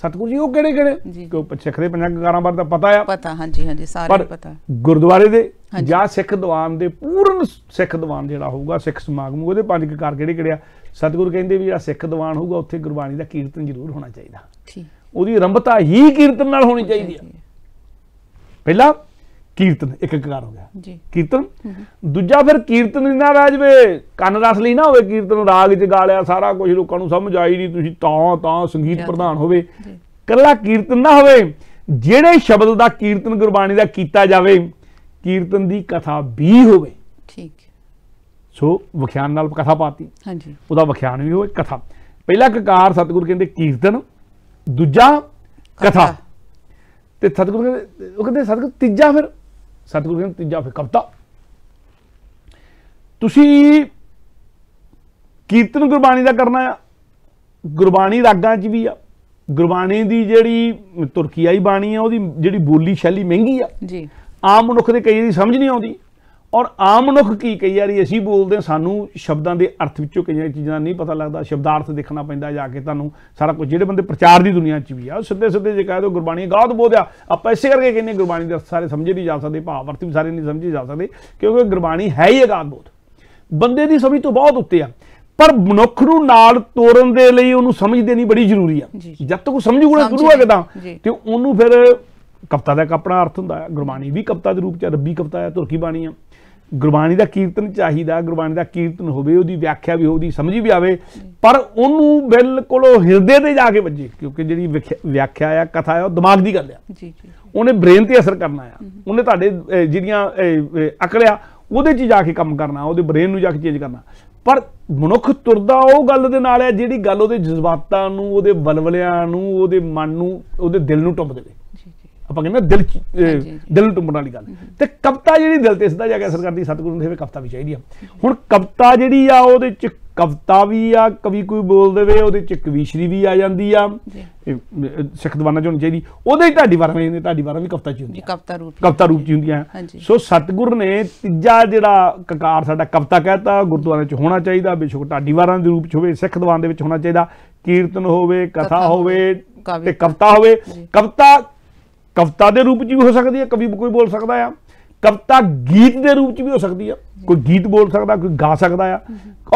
Speaker 1: ਸਤਿਗੁਰੂ ਜੀ ਉਹ ਕਿਹੜੇ ਕਿਹੜੇ ਉਹ ਸਿੱਖ ਦੇ ਪੰਜ ਕਕਾਰਾਂ ਬਾਰੇ ਤਾਂ ਪਤਾ ਆ ਪਤਾ ਹਾਂਜੀ ਹਾਂਜੀ ਸਾਰੇ ਪਤਾ ਗੁਰਦੁਆਰੇ ਦੇ ਜਾਂ ਸਿੱਖ ਦੀਵਾਨ ਦੇ ਪੂਰਨ ਸਿੱਖ ਦੀਵਾਨ ਜਿਹੜਾ ਹੋਊਗਾ ਸਿੱਖ ਸਮਾਗਮ ਉਹਦੇ ਪੰਜ ਕਕਾਰ ਕਿਹੜੇ ਕਿਹੜੇ ਆ ਸਤਿਗੁਰੂ ਕਹਿੰਦੇ ਵੀ ਜਿਹੜਾ ਸਿੱਖ ਦੀਵਾਨ ਹੋਊਗਾ ਉੱਥੇ ਗੁਰਬਾਣੀ ਦਾ ਕੀਰਤਨ ਜ਼ਰੂਰ ਹੋਣਾ ਚਾਹੀਦਾ ਠੀਕ ਉਹਦੀ ਰੰਭਤਾ ਹੀ ਕੀਰਤਨ ਨਾਲ ਹੋਣੀ ਚਾਹੀਦੀ ਹੈ ਪਹਿਲਾ ਕੀਰਤਨ ਇੱਕ ਇੱਕ ਕਰ ਹੋ ਗਿਆ ਜੀ ਕੀਰਤਨ ਦੂਜਾ ਫਿਰ ਕੀਰਤਨ ਨਾ ਰਹਿ ਜਵੇ ਕੰਨ ਰਸ ਲਈ ਨਾ ਹੋਵੇ ਕੀਰਤਨ ਰਾਗ ਚ ਗਾ ਲਿਆ ਸਾਰਾ ਕੁਝ ਲੋਕਾਂ ਨੂੰ ਸਮਝ ਆਈ ਨਹੀਂ ਤੁਸੀਂ ਤਾਂ ਤਾਂ ਸੰਗੀਤ ਪ੍ਰਧਾਨ ਹੋਵੇ ਕੱਲਾ ਕੀਰਤਨ ਨਾ ਹੋਵੇ ਜਿਹੜੇ ਸ਼ਬਦ ਦਾ ਕੀਰਤਨ ਗੁਰਬਾਣੀ ਦਾ ਕੀਤਾ ਜਾਵੇ ਕੀਰਤਨ ਦੀ ਕਥਾ ਵੀ ਹੋਵੇ ਠੀਕ ਸੋ ਵਿਖਿਆਨ ਨਾਲ ਕਥਾ ਪਾਤੀ ਹਾਂਜੀ ਉਹਦਾ ਵਿਖਿਆਨ ਵੀ ਹੋਵੇ ਕਥਾ ਪਹਿਲਾ ਕਕਾਰ ਸਤਿਗੁਰ ਕਹਿੰਦੇ ਕੀਰਤਨ ਦੂਜਾ ਕਥਾ ਤੇ ਸਤਗੁਰੂ ਕਹਿੰਦੇ ਉਹ ਕਹਿੰਦੇ ਸਤਗੁਰ ਤੀਜਾ ਫਿਰ ਸਤਗੁਰੂ ਕਹਿੰਦੇ ਤੀਜਾ ਫਿਰ ਕਵਤਾ ਤੁਸੀਂ ਕੀਰਤਨ ਗੁਰਬਾਣੀ ਦਾ ਕਰਨਾ ਆ ਗੁਰਬਾਣੀ ਰਾਗਾਂ 'ਚ ਵੀ ਆ ਗੁਰਬਾਣੀ ਦੀ ਜਿਹੜੀ ਤੁਰਕੀਆਈ ਬਾਣੀ ਆ ਉਹਦੀ ਜਿਹੜੀ ਬੋਲੀ ਸ਼ੈਲੀ ਮਹਿੰਗੀ ਆ ਜੀ ਆਮ ਮਨੁੱਖ ਦੇ ਕਈ ਦੀ ਸਮਝ ਨਹੀਂ ਆਉਂਦੀ ਔਰ ਆਮ ਮਨੁੱਖ ਕੀ ਕਈ ਵਾਰੀ ਅਸੀਂ ਬੋਲਦੇ ਸਾਨੂੰ ਸ਼ਬਦਾਂ ਦੇ ਅਰਥ ਵਿੱਚੋਂ ਕਈ ਚੀਜ਼ਾਂ ਨਹੀਂ ਪਤਾ ਲੱਗਦਾ ਸ਼ਬਦਾਰਥ ਦੇਖਣਾ ਪੈਂਦਾ ਜਾ ਕੇ ਤੁਹਾਨੂੰ ਸਾਰਾ ਕੁਝ ਜਿਹੜੇ ਬੰਦੇ ਪ੍ਰਚਾਰ ਦੀ ਦੁਨੀਆ 'ਚ ਵੀ ਆ ਉਹ ਸਿੱਧੇ ਸਿੱਧੇ ਜੇ ਕਹੇ ਤੋ ਗੁਰਬਾਣੀ ਗਾਉਤ ਬੋਧਿਆ ਆਪਾਂ ਇਸੇ ਕਰਕੇ ਕਹਿੰਦੇ ਗੁਰਬਾਣੀ ਦੇ ਸਾਰੇ ਸਮਝੇ ਨਹੀਂ ਜਾ ਸਕਦੇ ਭਾਵ ਅਰਥ ਵੀ ਸਾਰੇ ਨਹੀਂ ਸਮਝੇ ਜਾ ਸਕਦੇ ਕਿਉਂਕਿ ਗੁਰਬਾਣੀ ਹੈ ਹੀ ਗਾਉਤ ਬੋਧ ਬੰਦੇ ਦੀ ਸਮਝ ਤੋਂ ਬਹੁਤ ਉੱਤੇ ਆ ਪਰ ਮਨੁੱਖ ਨੂੰ ਨਾਲ ਤੋਰਨ ਦੇ ਲਈ ਉਹਨੂੰ ਸਮਝ ਦੇਣੀ ਬੜੀ ਜ਼ਰੂਰੀ ਆ ਜਦ ਤੱਕ ਉਹ ਸਮਝੂਗਾ ਸ਼ੁਰੂ ਆ ਕਿਦਾਂ ਤੇ ਉਹਨੂੰ ਫਿਰ ਕਵਤਾ ਦਾ ਆਪਣਾ ਅਰਥ ਹੁੰਦਾ ਹੈ ਗੁਰਬਾਣੀ ਵੀ ਕਵਤਾ ਦੇ ਰੂਪ ਚ ਰੱਬੀ ਕਵਤਾ ਹੈ ਤੁਰਕੀ ਬਾਣੀ ਆ ਗੁਰਬਾਣੀ ਦਾ ਕੀਰਤਨ ਚਾਹੀਦਾ ਗੁਰਬਾਣੀ ਦਾ ਕੀਰਤਨ ਹੋਵੇ ਉਹਦੀ ਵਿਆਖਿਆ ਵੀ ਉਹਦੀ ਸਮਝ ਵੀ ਆਵੇ ਪਰ ਉਹਨੂੰ ਬਿਲਕੁਲ ਉਹ ਹਿਰਦੇ ਤੇ ਜਾ ਕੇ ਵੱਜੇ ਕਿਉਂਕਿ ਜਿਹੜੀ ਵਿਆਖਿਆ ਆ ਕਥਾ ਆ ਉਹ ਦਿਮਾਗ ਦੀ ਗੱਲ ਆ ਜੀ ਜੀ ਉਹਨੇ ਬ੍ਰੇਨ ਤੇ ਅਸਰ ਕਰਨਾ ਆ ਉਹਨੇ ਤੁਹਾਡੇ ਜਿਹੜੀਆਂ ਅਕਲਿਆ ਉਹਦੇ 'ਚ ਜਾ ਕੇ ਕੰਮ ਕਰਨਾ ਉਹਦੇ ਬ੍ਰੇਨ ਨੂੰ ਜਾ ਕੇ ਚੇਂਜ ਕਰਨਾ ਪਰ ਮਨੁੱਖ ਤੁਰਦਾ ਉਹ ਗੱਲ ਦੇ ਨਾਲ ਆ ਜਿਹੜੀ ਗੱਲ ਉਹਦੇ ਜਜ਼ਬਾਤਾਂ ਨੂੰ ਉਹਦੇ ਬਲਵਲਿਆਂ ਨੂੰ ਉਹਦੇ ਮਨ ਨੂੰ ਉਹਦੇ ਦਿਲ ਨੂੰ ਟੁੰਬ ਦੇਵੇ ਆਪਾਂ ਕਹਿੰਦੇ ਦਿਲ ਦਿਲ ਨੂੰ ਟੁੰਬਣ ਵਾਲੀ ਗੱਲ ਤੇ ਕਵਤਾ ਜਿਹੜੀ ਦਿਲ ਤੇ ਸਿੱਧਾ ਜਾ ਕੇ ਅਸਰ ਕਰਦੀ ਸਤਿਗੁਰੂ ਦੇਵੇ ਕਵਤਾ ਵੀ ਚਾਹੀਦੀ ਆ ਹੁਣ ਕਵਤਾ ਜਿਹੜੀ ਆ ਉਹਦੇ ਚ ਕਵਤਾ ਵੀ ਆ ਕਵੀ ਕੋਈ ਬੋਲ ਦੇਵੇ ਉਹਦੇ ਚ ਕਵੀਸ਼ਰੀ ਵੀ ਆ ਜਾਂਦੀ ਆ ਸਿੱਖ ਦਵਾਨਾ ਚ ਹੋਣੀ ਚਾਹੀਦੀ ਉਹਦੇ ਹੀ ਢਾਡੀ ਵਾਰਾਂ ਨੇ ਢਾਡੀ ਵਾਰਾਂ ਵੀ ਕਵਤਾ ਚ ਹੁੰਦੀ ਆ ਕਵਤਾ ਰੂਪ ਕਵਤਾ ਰੂਪ ਚ ਹੁੰਦੀਆਂ ਸੋ ਸਤਿਗੁਰ ਨੇ ਤੀਜਾ ਜਿਹੜਾ ਕਕਾਰ ਸਾਡਾ ਕਵਤਾ ਕਹਤਾ ਗੁਰਦੁਆਰੇ ਚ ਹੋਣਾ ਚਾਹੀਦਾ ਬੇਸ਼ੱਕ ਢਾਡੀ ਵਾਰਾਂ ਦੇ ਰੂਪ ਚ ਹੋਵੇ ਸਿੱਖ ਦਵਾਨ ਦੇ ਵਿੱਚ ਹੋਣਾ ਚਾਹੀਦਾ ਕੀਰਤਨ ਹੋਵੇ ਕਥਾ ਹੋਵੇ ਤੇ ਕਵਤਾ ਹੋਵੇ ਕਵਤਾ ਕਵਿਤਾ ਦੇ ਰੂਪ 'ਚ ਵੀ ਹੋ ਸਕਦੀ ਹੈ ਕਵੀ ਕੋਈ ਬੋਲ ਸਕਦਾ ਆ ਕਵਿਤਾ ਗੀਤ ਦੇ ਰੂਪ 'ਚ ਵੀ ਹੋ ਸਕਦੀ ਆ ਕੋਈ ਗੀਤ ਬੋਲ ਸਕਦਾ ਕੋਈ ਗਾ ਸਕਦਾ ਆ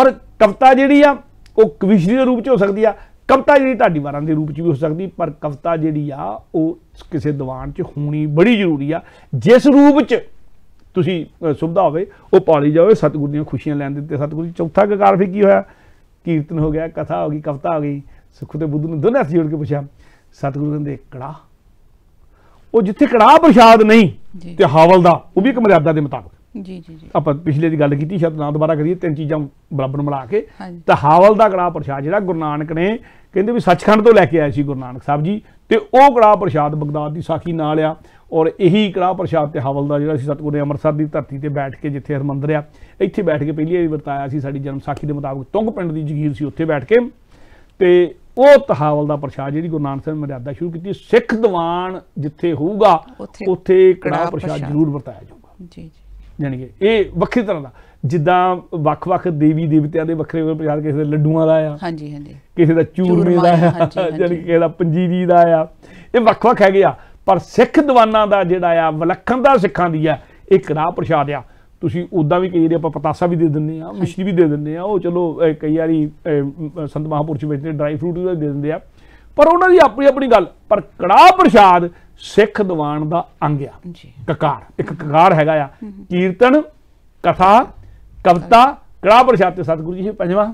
Speaker 1: ਔਰ ਕਵਿਤਾ ਜਿਹੜੀ ਆ ਉਹ ਕਵਿਸ਼ਰੀ ਦੇ ਰੂਪ 'ਚ ਹੋ ਸਕਦੀ ਆ ਕਵਿਤਾ ਜਿਹੜੀ ਤੁਹਾਡੀ ਵਾਰਾਂ ਦੇ ਰੂਪ 'ਚ ਵੀ ਹੋ ਸਕਦੀ ਪਰ ਕਵਿਤਾ ਜਿਹੜੀ ਆ ਉਹ ਕਿਸੇ ਦੀਵਾਨ 'ਚ ਹੋਣੀ ਬੜੀ ਜ਼ਰੂਰੀ ਆ ਜਿਸ ਰੂਪ 'ਚ ਤੁਸੀਂ ਸੁਭਦਾ ਹੋਵੇ ਉਹ ਪਾਲੀ ਜਾਵੇ ਸਤਿਗੁਰ ਦੀਆਂ ਖੁਸ਼ੀਆਂ ਲੈਣ ਦੇ ਤੇ ਸਤਿਗੁਰ ਦੀ ਚੌਥਾ ਗਕਾਰ ਫੇ ਕੀ ਹੋਇਆ ਕੀਰਤਨ ਹੋ ਗਿਆ ਕਥਾ ਹੋ ਗਈ ਕਵਿਤਾ ਹੋ ਗਈ ਸੁਖ ਤੇ ਬੁੱਧ ਨੂੰ ਦੋਨਾਂ ਜੋੜ ਕੇ ਪੁੱਛਿਆ ਸਤਿਗੁਰੂ ਕਹਿੰਦੇ ਕੜਾ ਉਹ ਜਿੱਥੇ ਕੜਾ ਪ੍ਰਸ਼ਾਦ ਨਹੀਂ ਤੇ ਹਾਵਲ ਦਾ ਉਹ ਵੀ ਇੱਕ ਮਰਿਆਦਾ ਦੇ ਮੁਤਾਬਕ ਜੀ ਜੀ ਜੀ ਆਪਾਂ ਪਿਛਲੇ ਦੀ ਗੱਲ ਕੀਤੀ ਸ਼ਾਇਦ ਨਾ ਦੁਬਾਰਾ ਕਰੀਏ ਤਿੰਨ ਚੀਜ਼ਾਂ ਬਰਾਬਰ ਮਿਲਾ ਕੇ ਤਾਂ ਹਾਵਲ ਦਾ ਕੜਾ ਪ੍ਰਸ਼ਾਦ ਜਿਹੜਾ ਗੁਰੂ ਨਾਨਕ ਨੇ ਕਹਿੰਦੇ ਵੀ ਸੱਚਖੰਡ ਤੋਂ ਲੈ ਕੇ ਆਇਆ ਸੀ ਗੁਰੂ ਨਾਨਕ ਸਾਹਿਬ ਜੀ ਤੇ ਉਹ ਕੜਾ ਪ੍ਰਸ਼ਾਦ ਬਗਦਾਦ ਦੀ ਸਾਖੀ ਨਾਲ ਆ ਔਰ ਇਹੀ ਕੜਾ ਪ੍ਰਸ਼ਾਦ ਤੇ ਹਾਵਲ ਦਾ ਜਿਹੜਾ ਸੀ ਸਤਗੁਰੂ ਨੇ ਅੰਮ੍ਰਿਤਸਰ ਦੀ ਧਰਤੀ ਤੇ ਬੈਠ ਕੇ ਜਿੱਥੇ ਹਰਮੰਦਰ ਆ ਇੱਥੇ ਬੈਠ ਕੇ ਪਹਿਲੀ ਵਾਰੀ ਵਰਤਾਇਆ ਸੀ ਸਾਡੀ ਜਨਮ ਸਾਖੀ ਦੇ ਮੁਤਾਬਕ ਤੁੰਗ ਪਿੰਡ ਦੀ ਜਗੀਰ ਸੀ ਉੱਥੇ ਬੈਠ ਕੇ ਤੇ ਉਹ ਤਹਾਵਲ ਦਾ ਪ੍ਰਸ਼ਾਦ ਜਿਹੜੀ ਗੁਰੂ ਨਾਨਕ ਸਾਹਿਬ ਮਰਿਆਦਾ ਸ਼ੁਰੂ ਕੀਤੀ ਸਿੱਖ ਦੀਵਾਨ ਜਿੱਥੇ ਹੋਊਗਾ ਉੱਥੇ ਕੜਾ ਪ੍ਰਸ਼ਾਦ ਜ਼ਰੂਰ ਵਰਤਾਇਆ ਜਾਊਗਾ ਜੀ ਜੀ ਯਾਨੀ ਕਿ ਇਹ ਵੱਖਰੀ ਤਰ੍ਹਾਂ ਦਾ ਜਿੱਦਾਂ ਵੱਖ-ਵੱਖ ਦੇਵੀ ਦੇਵਤਿਆਂ ਦੇ ਵੱਖਰੇ ਵੱਖਰੇ ਪ੍ਰਸ਼ਾਦ ਕਿਸੇ ਦੇ ਲੱਡੂਆਂ ਦਾ ਆ ਹਾਂਜੀ ਹਾਂਜੀ ਕਿਸੇ ਦਾ ਚੂਰਮੇ ਦਾ ਆ ਯਾਨੀ ਕਿਸੇ ਦਾ ਪੰਜੀਰੀ ਦਾ ਆ ਇਹ ਵੱਖ-ਵੱਖ ਹੈਗੇ ਆ ਪਰ ਸਿੱਖ ਦੀਵਾਨਾਂ ਦਾ ਜਿਹੜਾ ਆ ਵਿਲੱਖਣ ਦਾ ਸਿੱਖਾਂ ਦੀ ਆ ਇਹ ਕੜਾ ਪ੍ਰਸ਼ਾਦ ਆ ਤੁਸੀਂ ਉਦਾਂ ਵੀ ਕਈ ਵਾਰੀ ਆਪਾਂ ਪਤਾਸਾ ਵੀ ਦੇ ਦਿੰਨੇ ਆ ਮਿਸ਼ਰੀ ਵੀ ਦੇ ਦਿੰਨੇ ਆ ਉਹ ਚਲੋ ਕਈ ਵਾਰੀ ਸੰਤ ਮਹਾਪੁਰਸ਼ ਵਿੱਚ ਨੇ ਡਰਾਈ ਫਰੂਟ ਵੀ ਦੇ ਦਿੰਦੇ ਆ ਪਰ ਉਹਨਾਂ ਦੀ ਆਪਣੀ ਆਪਣੀ ਗੱਲ ਪਰ ਕੜਾ ਪ੍ਰਸ਼ਾਦ ਸਿੱਖ ਦੀਵਾਨ ਦਾ ਅੰਗ ਆ ਕਕਾਰ ਇੱਕ ਕਕਾਰ ਹੈਗਾ ਆ ਕੀਰਤਨ ਕਥਾ ਕਵਿਤਾ ਕੜਾ ਪ੍ਰਸ਼ਾਦ ਤੇ ਸਤਿਗੁਰੂ ਜੀ ਪੰਜਵਾਂ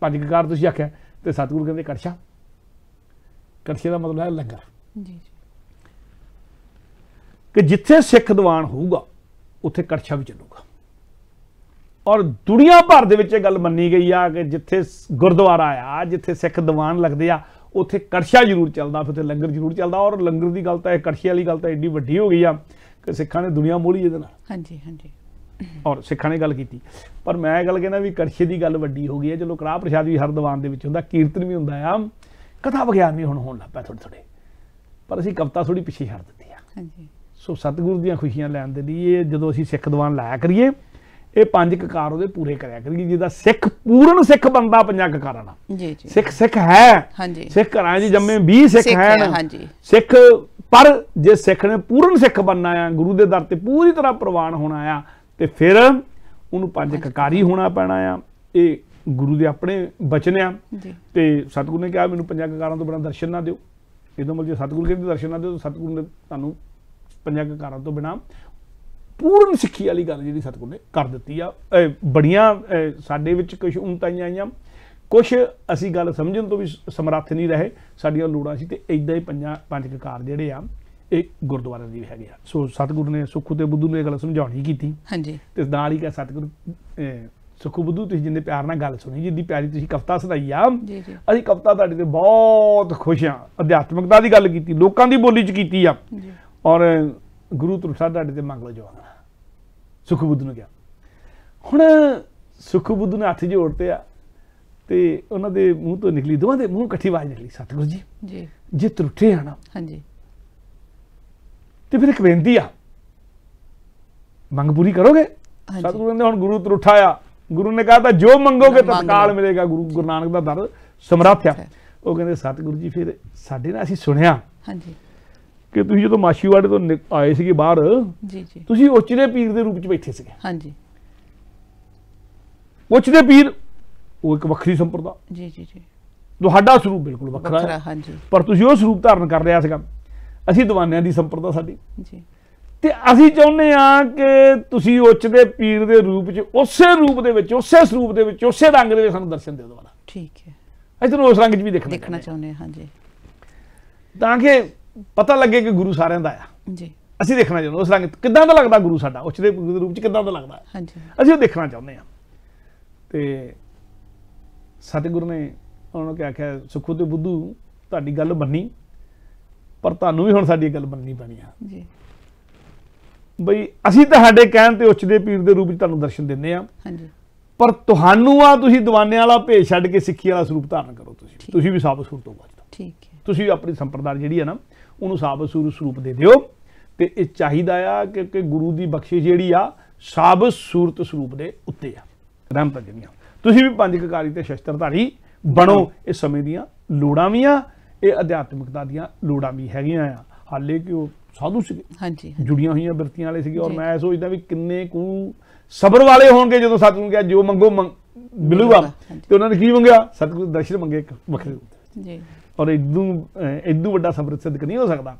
Speaker 1: ਪੰਜ ਕਕਾਰ ਤੁਸੀਂ ਆਖਿਆ ਤੇ ਸਤਿਗੁਰੂ ਕਹਿੰਦੇ ਕੜਛਾ ਕੜਛੇ ਦਾ ਮਤਲਬ ਹੈ ਲੰਗਰ ਜੀ ਕਿ ਜਿੱਥੇ ਸਿੱਖ ਦੀਵਾਨ ਹੋਊਗਾ ਉੱਥੇ ਕੜਛਾ ਵੀ ਚੱਲੂਗਾ ਔਰ ਦੁਨੀਆ ਭਰ ਦੇ ਵਿੱਚ ਇਹ ਗੱਲ ਮੰਨੀ ਗਈ ਆ ਕਿ ਜਿੱਥੇ ਗੁਰਦੁਆਰਾ ਆ ਜਿੱਥੇ ਸਿੱਖ ਦੀਵਾਨ ਲੱਗਦੇ ਆ ਉੱਥੇ ਕੜਛਾ ਜ਼ਰੂਰ ਚੱਲਦਾ ਫਿਰ ਉੱਥੇ ਲੰਗਰ ਜ਼ਰੂਰ ਚੱਲਦਾ ਔਰ ਲੰਗਰ ਦੀ ਗੱਲ ਤਾਂ ਇਹ ਕੜਛੇ ਵਾਲੀ ਗੱਲ ਤਾਂ ਏਡੀ ਵੱਡੀ ਹੋ ਗਈ ਆ ਕਿ ਸਿੱਖਾਂ ਨੇ ਦੁਨੀਆ ਮੋਲੀ ਇਹਦੇ ਨਾਲ ਹਾਂਜੀ ਹਾਂਜੀ ਔਰ ਸਿੱਖਾਂ ਨੇ ਗੱਲ ਕੀਤੀ ਪਰ ਮੈਂ ਗੱਲ ਕਹਿੰਦਾ ਵੀ ਕੜਛੇ ਦੀ ਗੱਲ ਵੱਡੀ ਹੋ ਗਈ ਹੈ ਚਲੋ ਕੜਾਹ ਪ੍ਰਸ਼ਾਦ ਵੀ ਹਰ ਦੀਵਾਨ ਦੇ ਵਿੱਚ ਹੁੰਦਾ ਕੀਰਤਨ ਵੀ ਹੁੰਦਾ ਆ ਕਥਾ ਵਿਗਿਆਨ ਵੀ ਹੁਣ ਹੋਣ ਲੱਗ ਥੋੜੇ ਥੋੜੇ ਪਰ ਅਸੀਂ ਕਵਤਾ ਥੋੜੀ ਪਿੱਛੇ ਛੱਡ ਦਿੱਤੀ ਆ ਹਾਂਜੀ ਸੋ ਸਤਿਗੁਰੂ ਦੀਆਂ ਖੁਸ਼ੀਆਂ ਲੈਣ ਦੇ ਲਈ ਇਹ ਜਦੋਂ ਅਸੀਂ ਸਿੱਖ ਦੀਵਾਨ ਲਾਇਆ ਕਰੀਏ ਇਹ ਪੰਜ ਕਕਾਰ ਉਹਦੇ ਪੂਰੇ ਕਰਿਆ ਕਰੀਏ ਜਿਹਦਾ ਸਿੱਖ ਪੂਰਨ ਸਿੱਖ ਬੰਦਾ ਪੰਜਾਂ ਕਕਾਰਾਂ ਦਾ ਜੀ ਜੀ ਸਿੱਖ ਸਿੱਖ ਹੈ ਹਾਂਜੀ ਸਿੱਖ ਘਰਾਂ 'ਚ ਜੰਮੇ 20 ਸਿੱਖ ਹਨ ਹਾਂਜੀ ਸਿੱਖ ਪਰ ਜੇ ਸਿੱਖ ਨੇ ਪੂਰਨ ਸਿੱਖ ਬੰਨਾ ਆ ਗੁਰੂ ਦੇ ਦਰ ਤੇ ਪੂਰੀ ਤਰ੍ਹਾਂ ਪ੍ਰਵਾਨ ਹੋਣਾ ਆ ਤੇ ਫਿਰ ਉਹਨੂੰ ਪੰਜ ਕਕਾਰੀ ਹੋਣਾ ਪੈਣਾ ਆ ਇਹ ਗੁਰੂ ਦੇ ਆਪਣੇ ਬਚਨ ਆ ਤੇ ਸਤਿਗੁਰੂ ਨੇ ਕਿਹਾ ਮੈਨੂੰ ਪੰਜਾਂ ਕਕਾਰਾਂ ਤੋਂ ਬਿਨਾਂ ਦਰਸ਼ਨ ਨਾ ਦਿਓ ਜਦੋਂ ਮਿਲ ਜੇ ਸਤਿਗੁਰੂ ਕਹਿੰਦੇ ਦਰਸ਼ਨ ਨਾ ਦਿਓ ਤਾਂ ਸਤਿਗੁਰੂ ਨੇ ਤੁਹਾਨੂੰ ਪੰਜਾਂ ਕਾਰਾਂ ਤੋਂ ਬਿਨਾ ਪੂਰਨ ਸਿੱਖੀ ਵਾਲੀ ਗੱਲ ਜਿਹੜੀ ਸਤਗੁਰ ਨੇ ਕਰ ਦਿੱਤੀ ਆ ਬੜੀਆਂ ਸਾਡੇ ਵਿੱਚ ਕੁਝ ਉਨਤਾਈਆਂ ਆਈਆਂ ਕੁਝ ਅਸੀਂ ਗੱਲ ਸਮਝਣ ਤੋਂ ਵੀ ਸਮਰੱਥ ਨਹੀਂ ਰਹੇ ਸਾਡੀਆਂ ਲੋੜਾਂ ਸੀ ਤੇ ਇਦਾਂ ਹੀ ਪੰਜਾਂ ਪੰਜ ਕਾਰ ਜਿਹੜੇ ਆ ਇਹ ਗੁਰਦੁਆਰੇ ਦੀ ਹੈਗੇ ਆ ਸੋ ਸਤਗੁਰੂ ਨੇ ਸੁਖੂ ਤੇ ਬੁੱਧੂ ਨੂੰ ਇਹ ਗੱਲ ਸਮਝਾਉਣੀ ਕੀਤੀ ਹਾਂਜੀ ਤੇ ਨਾਲ ਹੀ ਕਹ ਸਤਗੁਰੂ ਸੁਖੂ ਬੁੱਧੂ ਤੁਸੀਂ ਜਿੰਨੇ ਪਿਆਰ ਨਾਲ ਗੱਲ ਸੁਣੀ ਜਿੱਦੀ ਪਿਆਰੀ ਤੁਸੀਂ ਕਵਤਾ ਸੁਣਾਈ ਆ ਅਸੀਂ ਕਵਤਾ ਤੁਹਾਡੇ ਤੇ ਬਹੁਤ ਖੁਸ਼ ਆ ਅਧਿਆਤਮਿਕਤਾ ਦੀ ਗੱਲ ਕੀਤੀ ਲੋਕਾਂ ਦੀ ਬੋਲੀ ਚ ਕੀਤੀ ਆ ਔਰ ਗੁਰੂ ਤੁਲਸਾ ਢਾਡੇ ਤੇ ਮੰਗ ਲੋ ਜਵਾਨ ਸੁਖਬੁੱਧ ਨੂੰ ਕਿਹਾ ਹੁਣ ਸੁਖਬੁੱਧ ਨੇ ਹੱਥ ਜੋੜਤੇ ਆ ਤੇ ਉਹਨਾਂ ਦੇ ਮੂੰਹ ਤੋਂ ਨਿਕਲੀ ਦੋਵਾਂ ਦੇ ਮੂੰਹ ਇਕੱਠੀ ਆਵਾਜ਼ ਨਿਕਲੀ ਸਤਿਗੁਰੂ ਜੀ ਜੀ ਜੇ ਤਰੁੱਠੇ ਆਣਾ ਹਾਂਜੀ ਤੇ ਫਿਰ ਇੱਕ ਬੇਨਤੀ ਆ ਮੰਗ ਪੂਰੀ ਕਰੋਗੇ ਸਤਿਗੁਰੂ ਨੇ ਹੁਣ ਗੁਰੂ ਤਰੁੱਠਾ ਆ ਗੁਰੂ ਨੇ ਕਹਾ ਤਾਂ ਜੋ ਮੰਗੋਗੇ ਤਤਕਾਲ ਮਿਲੇਗਾ ਗੁਰੂ ਗੁਰੂ ਨਾਨਕ ਦਾ ਦਰ ਸਮਰਾਥਿਆ ਆ ਉਹ ਕਹਿੰਦੇ ਸਤਿਗੁਰੂ ਜੀ ਫਿਰ ਸਾਡੇ ਨਾਲ ਅਸੀਂ ਸੁਣਿਆ ਹਾਂਜੀ ਕਿ ਤੁਸੀਂ ਜਦੋਂ ਮਾਸ਼ੀਵਾੜੇ ਤੋਂ ਆਏ ਸੀਗੇ ਬਾਹਰ ਜੀ ਜੀ ਤੁਸੀਂ ਉਚਰੇ ਪੀਰ ਦੇ ਰੂਪ ਚ ਬੈਠੇ ਸੀਗੇ ਹਾਂਜੀ ਉਚਰੇ ਪੀਰ ਉਹ ਇੱਕ ਵੱਖਰੀ ਸੰਪਰਦਾ ਜੀ ਜੀ ਜੀ ਤੁਹਾਡਾ ਸਰੂਪ ਬਿਲਕੁਲ ਵੱਖਰਾ ਹੈ ਹਾਂਜੀ ਪਰ ਤੁਸੀਂ ਉਹ ਸਰੂਪ ਧਾਰਨ ਕਰ ਲਿਆ ਸੀਗਾ ਅਸੀਂ ਦਵਾਨਿਆਂ ਦੀ ਸੰਪਰਦਾ ਸਾਡੀ ਜੀ ਤੇ ਅਸੀਂ ਚਾਹੁੰਦੇ ਆ ਕਿ ਤੁਸੀਂ ਉੱਚਦੇ ਪੀਰ ਦੇ ਰੂਪ 'ਚ ਉਸੇ ਰੂਪ ਦੇ ਵਿੱਚ ਉਸੇ ਸਰੂਪ ਦੇ ਵਿੱਚ ਉਸੇ ਰੰਗ ਦੇ ਵਿੱਚ ਸਾਨੂੰ ਦਰਸ਼ਨ ਦਿਓ ਦੁਬਾਰਾ ਠੀਕ ਹੈ ਅਸੀਂ ਤੁਹਾਨੂੰ ਉਸ ਰੰਗ 'ਚ ਵੀ ਦੇਖਣਾ ਦੇਖਣਾ ਚਾਹੁੰਦੇ ਹਾਂ ਹਾਂਜੀ ਤਾਂ ਕਿ ਪਤਾ ਲੱਗੇ ਕਿ ਗੁਰੂ ਸਾਰਿਆਂ ਦਾ ਆ ਜੀ ਅਸੀਂ ਦੇਖਣਾ ਚਾਹੁੰਦੇ ਉਸ ਰੰਗ ਕਿੱਦਾਂ ਦਾ ਲੱਗਦਾ ਗੁਰੂ ਸਾਡਾ ਉਸ ਦੇ ਰੂਪ ਚ ਕਿੱਦਾਂ ਦਾ ਲੱਗਦਾ ਹਾਂਜੀ ਅਸੀਂ ਉਹ ਦੇਖਣਾ ਚਾਹੁੰਦੇ ਆ ਤੇ ਸਤਿਗੁਰ ਨੇ ਉਹਨਾਂ ਨੂੰ ਆਖਿਆ ਸੁਖੂ ਤੇ ਬੁੱਧੂ ਤੁਹਾਡੀ ਗੱਲ ਮੰਨੀ ਪਰ ਤੁਹਾਨੂੰ ਵੀ ਹੁਣ ਸਾਡੀ ਗੱਲ ਮੰਨਣੀ ਪੈਣੀ ਆ ਜੀ ਬਈ ਅਸੀਂ ਤੁਹਾਡੇ ਕਹਿਣ ਤੇ ਉੱਚ ਦੇ ਪੀਰ ਦੇ ਰੂਪ ਵਿੱਚ ਤੁਹਾਨੂੰ ਦਰਸ਼ਨ ਦਿੰਦੇ ਆ ਹਾਂਜੀ ਪਰ ਤੁਹਾਨੂੰ ਆ ਤੁਸੀਂ ਦੀਵਾਨੇ ਵਾਲਾ ਭੇਜ ਛੱਡ ਕੇ ਸਿੱਖੀ ਵਾਲਾ ਸਰੂਪ ਧਾਰਨ ਕਰੋ ਤੁਸੀਂ ਤੁਸੀਂ ਵੀ ਸਾਬ ਸੂਰਤ ਤੋਂ ਬਚੋ ਠੀਕ ਹੈ ਤੁਸੀਂ ਆਪਣੀ ਸੰਪਰਦਾਇ ਜਿਹੜੀ ਆ ਨਾ ਉਹਨੂੰ ਸਾਬਤ ਸਰੂਪ ਦੇ ਦਿਓ ਤੇ ਇਹ ਚਾਹੀਦਾ ਆ ਕਿ ਗੁਰੂ ਦੀ ਬਖਸ਼ਿਸ਼ ਜਿਹੜੀ ਆ ਸਾਬਤ ਸੂਰਤ ਸਰੂਪ ਦੇ ਉੱਤੇ ਆ ਰਹਿਮਤਾਂ ਜਿਹੜੀਆਂ ਤੁਸੀਂ ਵੀ ਪੰਜ ਕਕਾਰੀ ਤੇ ਸ਼ਸਤਰਧਾਰੀ ਬਣੋ ਇਹ ਸਮੇਂ ਦੀਆਂ ਲੋੜਾਂ ਵੀ ਆ ਇਹ ਅਧਿਆਤਮਿਕਤਾ ਦੀਆਂ ਲੋੜਾਂ ਵੀ ਹੈਗੀਆਂ ਆ ਹਾਲੇ ਕਿ ਉਹ ਸਾਧੂ ਸੀਗੇ ਹਾਂਜੀ ਜੁੜੀਆਂ ਹੋਈਆਂ ਬਿਰਤੀਆਂ ਵਾਲੇ ਸੀਗੇ ਔਰ ਮੈਂ ਸੋਚਦਾ ਵੀ ਕਿੰਨੇ ਕੁ ਸਬਰ ਵਾਲੇ ਹੋਣਗੇ ਜਦੋਂ ਸਤਿਗੁਰੂ ਕਿਹਾ ਜੋ ਮੰਗੋ ਮਿਲੂਗਾ ਤੇ ਉਹਨਾਂ ਨੇ ਕੀ ਮੰਗਿਆ ਸਤਿਗੁਰੂ ਦਰਸ਼ਨ ਮੰਗੇ ਇੱਕ ਵੱਖਰੇ ਜੀ ਔਰ ਇਦੋਂ ਇਦੋਂ ਵੱਡਾ ਸਬਰ ਸਿੱਧਕ ਨਹੀਂ ਹੋ ਸਕਦਾ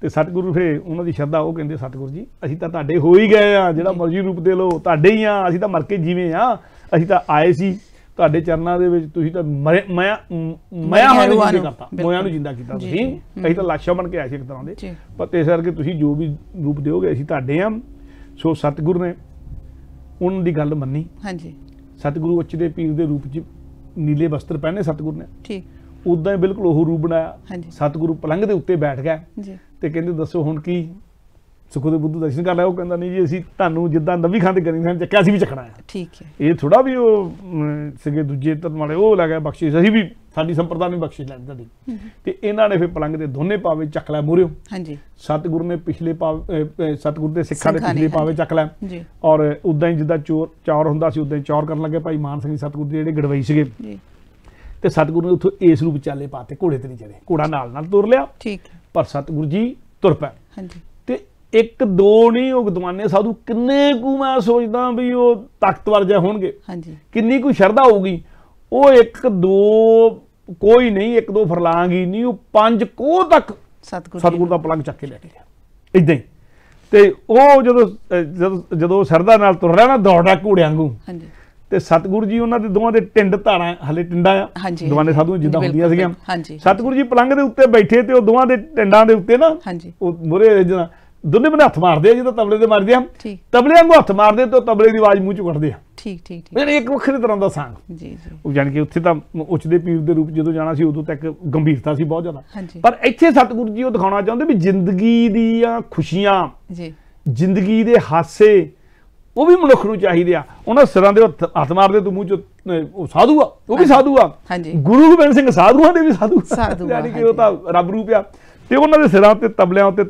Speaker 1: ਤੇ ਸਤਿਗੁਰੂ ਫੇ ਉਹਨਾਂ ਦੀ ਸ਼ਰਧਾ ਉਹ ਕਹਿੰਦੇ ਸਤਿਗੁਰੂ ਜੀ ਅਸੀਂ ਤਾਂ ਤੁਹਾਡੇ ਹੋ ਹੀ ਗਏ ਆ ਜਿਹੜਾ ਮਰਜ਼ੀ ਰੂਪ ਦੇ ਲੋ ਤੁਹਾਡੇ ਹੀ ਆ ਅਸੀਂ ਤਾਂ ਮਰ ਕੇ ਜੀਵੇਂ ਆ ਅਸੀਂ ਤਾਂ ਆਏ ਸੀ ਤੁਹਾਡੇ ਚਰਨਾਂ ਦੇ ਵਿੱਚ ਤੁਸੀਂ ਤਾਂ ਮੈਂ ਮੈਂ ਹਾਂ ਨੂੰ ਜਿੰਦਾ ਕਰਤਾ ਮਾਇਆ ਨੂੰ ਜਿੰਦਾ ਕੀਤਾ ਤੁਸੀਂ ਅਸੀਂ ਤਾਂ ਲਾਸ਼ਾਂ ਬਣ ਕੇ ਆਏ ਸੀ ਇੱਕ ਤਰ੍ਹਾਂ ਦੇ ਪਰ ਤੇ ਸਰ ਕਿ ਤੁਸੀਂ ਜੋ ਵੀ ਰੂਪ ਦਿਓਗੇ ਅਸੀਂ ਤੁਹਾਡੇ ਆ ਸੋ ਸਤਿਗੁਰੂ ਨੇ ਉਹਨਾਂ ਦੀ ਗੱਲ ਮੰਨੀ ਹਾਂਜੀ ਸਤਿਗੁਰੂ ਉੱਚ ਦੇ ਪੀਰ ਦੇ ਰੂਪ 'ਚ ਨੀਲੇ ਵਸਤਰ ਪਹਿਨੇ ਸਤਿਗੁਰੂ ਨੇ ਠੀਕ ਉਦਾਂ ਹੀ ਬਿਲਕੁਲ ਉਹ ਰੂਪ ਬਣਾਇਆ ਸਤਿਗੁਰੂ ਪਲੰਗ ਦੇ ਉੱਤੇ ਬੈਠ ਗਿਆ ਤੇ ਕਹਿੰਦੇ ਦੱਸੋ ਹੁਣ ਕੀ ਸੁਖੋ ਦੇ ਬੁੱਧੂ ਦਰਸ਼ਨ ਕਰ ਲਿਆ ਉਹ ਕਹਿੰਦਾ ਨਹੀਂ ਜੀ ਅਸੀਂ ਤੁਹਾਨੂੰ ਜਿੱਦਾਂ ਨਵੀਂ ਖਾਂਦੇ ਕਰੀ ਸਾਨੂੰ ਚੱਕਿਆ ਸੀ ਵੀ ਚੱਕਣਾ ਹੈ ਠੀਕ ਹੈ ਇਹ ਥੋੜਾ ਵੀ ਉਹ ਸਿਗੇ ਦੂਜੇ ਤਰ ਵਾਲੇ ਉਹ ਲੱਗਾ ਬਖਸ਼ਿਸ਼ ਅਸੀਂ ਵੀ ਸਾਡੀ ਸੰਪਰਦਾ ਨੇ ਬਖਸ਼ਿਸ਼ ਲੈਂਦਾ ਦੀ ਤੇ ਇਹਨਾਂ ਨੇ ਫਿਰ ਪਲੰਗ ਦੇ ਦੋਨੇ ਪਾਵੇ ਚੱਕ ਲਿਆ ਮੂਰਿਓ ਹਾਂਜੀ ਸਤਗੁਰ ਨੇ ਪਿਛਲੇ ਪਾਵੇ ਸਤਗੁਰ ਦੇ ਸਿੱਖਾਂ ਦੇ ਪਿਛਲੇ ਪਾਵੇ ਚੱਕ ਲਿਆ ਔਰ ਉਦਾਂ ਹੀ ਜਿੱਦਾਂ ਚੋਰ ਚੌਰ ਹੁੰਦਾ ਸੀ ਉਦਾਂ ਹੀ ਚੌਰ ਕਰਨ ਲੱਗੇ ਭਾਈ ਮਾਨ ਸਿੰਘ ਸਤਗੁਰ ਦੇ ਜਿਹੜੇ ਗੜਵਈ ਸੀਗੇ ਜੀ ਤੇ ਸਤਿਗੁਰੂ ਨੇ ਉੱਥੋਂ ਇਸ ਰੂਪ ਚਾਲੇ ਪਾਤੇ ਘੋੜੇ ਤੇ ਨਹੀਂ ਚੜੇ ਘੋੜਾ ਨਾਲ ਨਾਲ ਤੁਰ ਲਿਆ ਠੀਕ ਪਰ ਸਤਿਗੁਰੂ ਜੀ ਤੁਰ ਪਏ ਹਾਂਜੀ ਤੇ ਇੱਕ ਦੋ ਨਹੀਂ ਉਹ ਗਦਮਾਨੇ ਸਾਧੂ ਕਿੰਨੇ ਕੁ ਮੈਂ ਸੋਚਦਾ ਵੀ ਉਹ ਤਾਕਤਵਰ ਜੇ ਹੋਣਗੇ ਹਾਂਜੀ ਕਿੰਨੀ ਕੁ ਸ਼ਰਧਾ ਹੋਊਗੀ ਉਹ ਇੱਕ ਦੋ ਕੋਈ ਨਹੀਂ ਇੱਕ ਦੋ ਫਰਲਾਂਗ ਹੀ ਨਹੀਂ ਉਹ ਪੰਜ ਕੋ ਤੱਕ ਸਤਿਗੁਰੂ ਸਤਿਗੁਰੂ ਦਾ ਪਲੰਗ ਚੱਕ ਕੇ ਲੈ ਕੇ ਗਿਆ ਇਦਾਂ ਹੀ ਤੇ ਉਹ ਜਦੋਂ ਜਦੋਂ ਸ਼ਰਧਾ ਨਾਲ ਤੁਰ ਰਿਹਾ ਨਾ ਦੌੜਾ ਘੋੜਿਆਂ ਵਾਂਗੂ ਹਾਂਜੀ ਤੇ ਸਤਗੁਰੂ ਜੀ ਉਹਨਾਂ ਦੇ ਦੋਵਾਂ ਦੇ ਟਿੰਡ ਧਾਰਾਂ ਹਲੇ ਟਿੰਡਾ ਆ ਦਵਾਨੇ ਸਾਧੂ ਜਿੱਦਾਂ ਹੁੰਦੀਆਂ ਸੀਗੀਆਂ ਸਤਗੁਰੂ ਜੀ ਪਲੰਘ ਦੇ ਉੱਤੇ ਬੈਠੇ ਤੇ ਉਹ ਦੋਵਾਂ ਦੇ ਟਿੰਡਾਂ ਦੇ ਉੱਤੇ ਨਾ ਉਹ ਮੁਰੇ ਜਿਹਾ ਦੋਨੇ ਬੰਦੇ ਹੱਥ ਮਾਰਦੇ ਆ ਜਿੱਦਾਂ ਤਬਲੇ ਤੇ ਮਾਰਦੇ ਆ ਤਬਲੇ ਵਾਂਗੂ ਹੱਥ ਮਾਰਦੇ ਤੇ ਤਬਲੇ ਦੀ ਆਵਾਜ਼ ਮੂੰਹ ਚ ਕੱਢਦੇ ਆ ਠੀਕ ਠੀਕ ਠੀਕ ਯਾਨੀ ਇੱਕ ਵੱਖਰੇ ਤਰ੍ਹਾਂ ਦਾ ਸੰਗ ਜੀ ਜੀ ਉਹ ਜਾਨ ਕਿ ਉੱਥੇ ਤਾਂ ਉੱਚਦੇ ਪੀਰ ਦੇ ਰੂਪ ਜਦੋਂ ਜਾਣਾ ਸੀ ਉਦੋਂ ਤੱਕ ਗੰਭੀਰਤਾ ਸੀ ਬਹੁਤ ਜ਼ਿਆਦਾ ਪਰ ਇੱਥੇ ਸਤਗੁਰੂ ਜੀ ਉਹ ਦਿਖਾਉਣਾ ਚਾਹੁੰਦੇ ਵੀ ਜ਼ਿੰਦਗੀ ਦੀਆਂ ਖੁਸ਼ੀਆਂ ਜੀ ਜ਼ਿੰਦਗੀ ਦੇ ਹਾਸੇ ਉਹ ਵੀ ਮਨੁੱਖ ਨੂੰ ਚਾਹੀਦੇ ਆ ਉਹਨਾਂ ਸਿਰਾਂ ਦੇ ਹੱਥ ਮਾਰਦੇ ਤੂੰ ਮੂੰਹ ਚ ਉਹ ਸਾਧੂ ਆ ਉਹ ਵੀ ਸਾਧੂ ਆ ਹਾਂਜੀ ਗੁਰੂ ਗੋਬਿੰਦ ਸਿੰਘ ਸਾਧੂਆਂ ਦੇ ਵੀ ਸਾਧੂ ਸਾਧੂ ਯਾਨੀ ਕਿ ਉਹ ਤਾਂ ਰੱਬ ਰੂਪ ਆ ਤੇ ਉਹਨਾਂ ਦੇ ਸਿਰਾਂ ਤੇ ਤਬਲਿਆਂ ਉੱਤੇ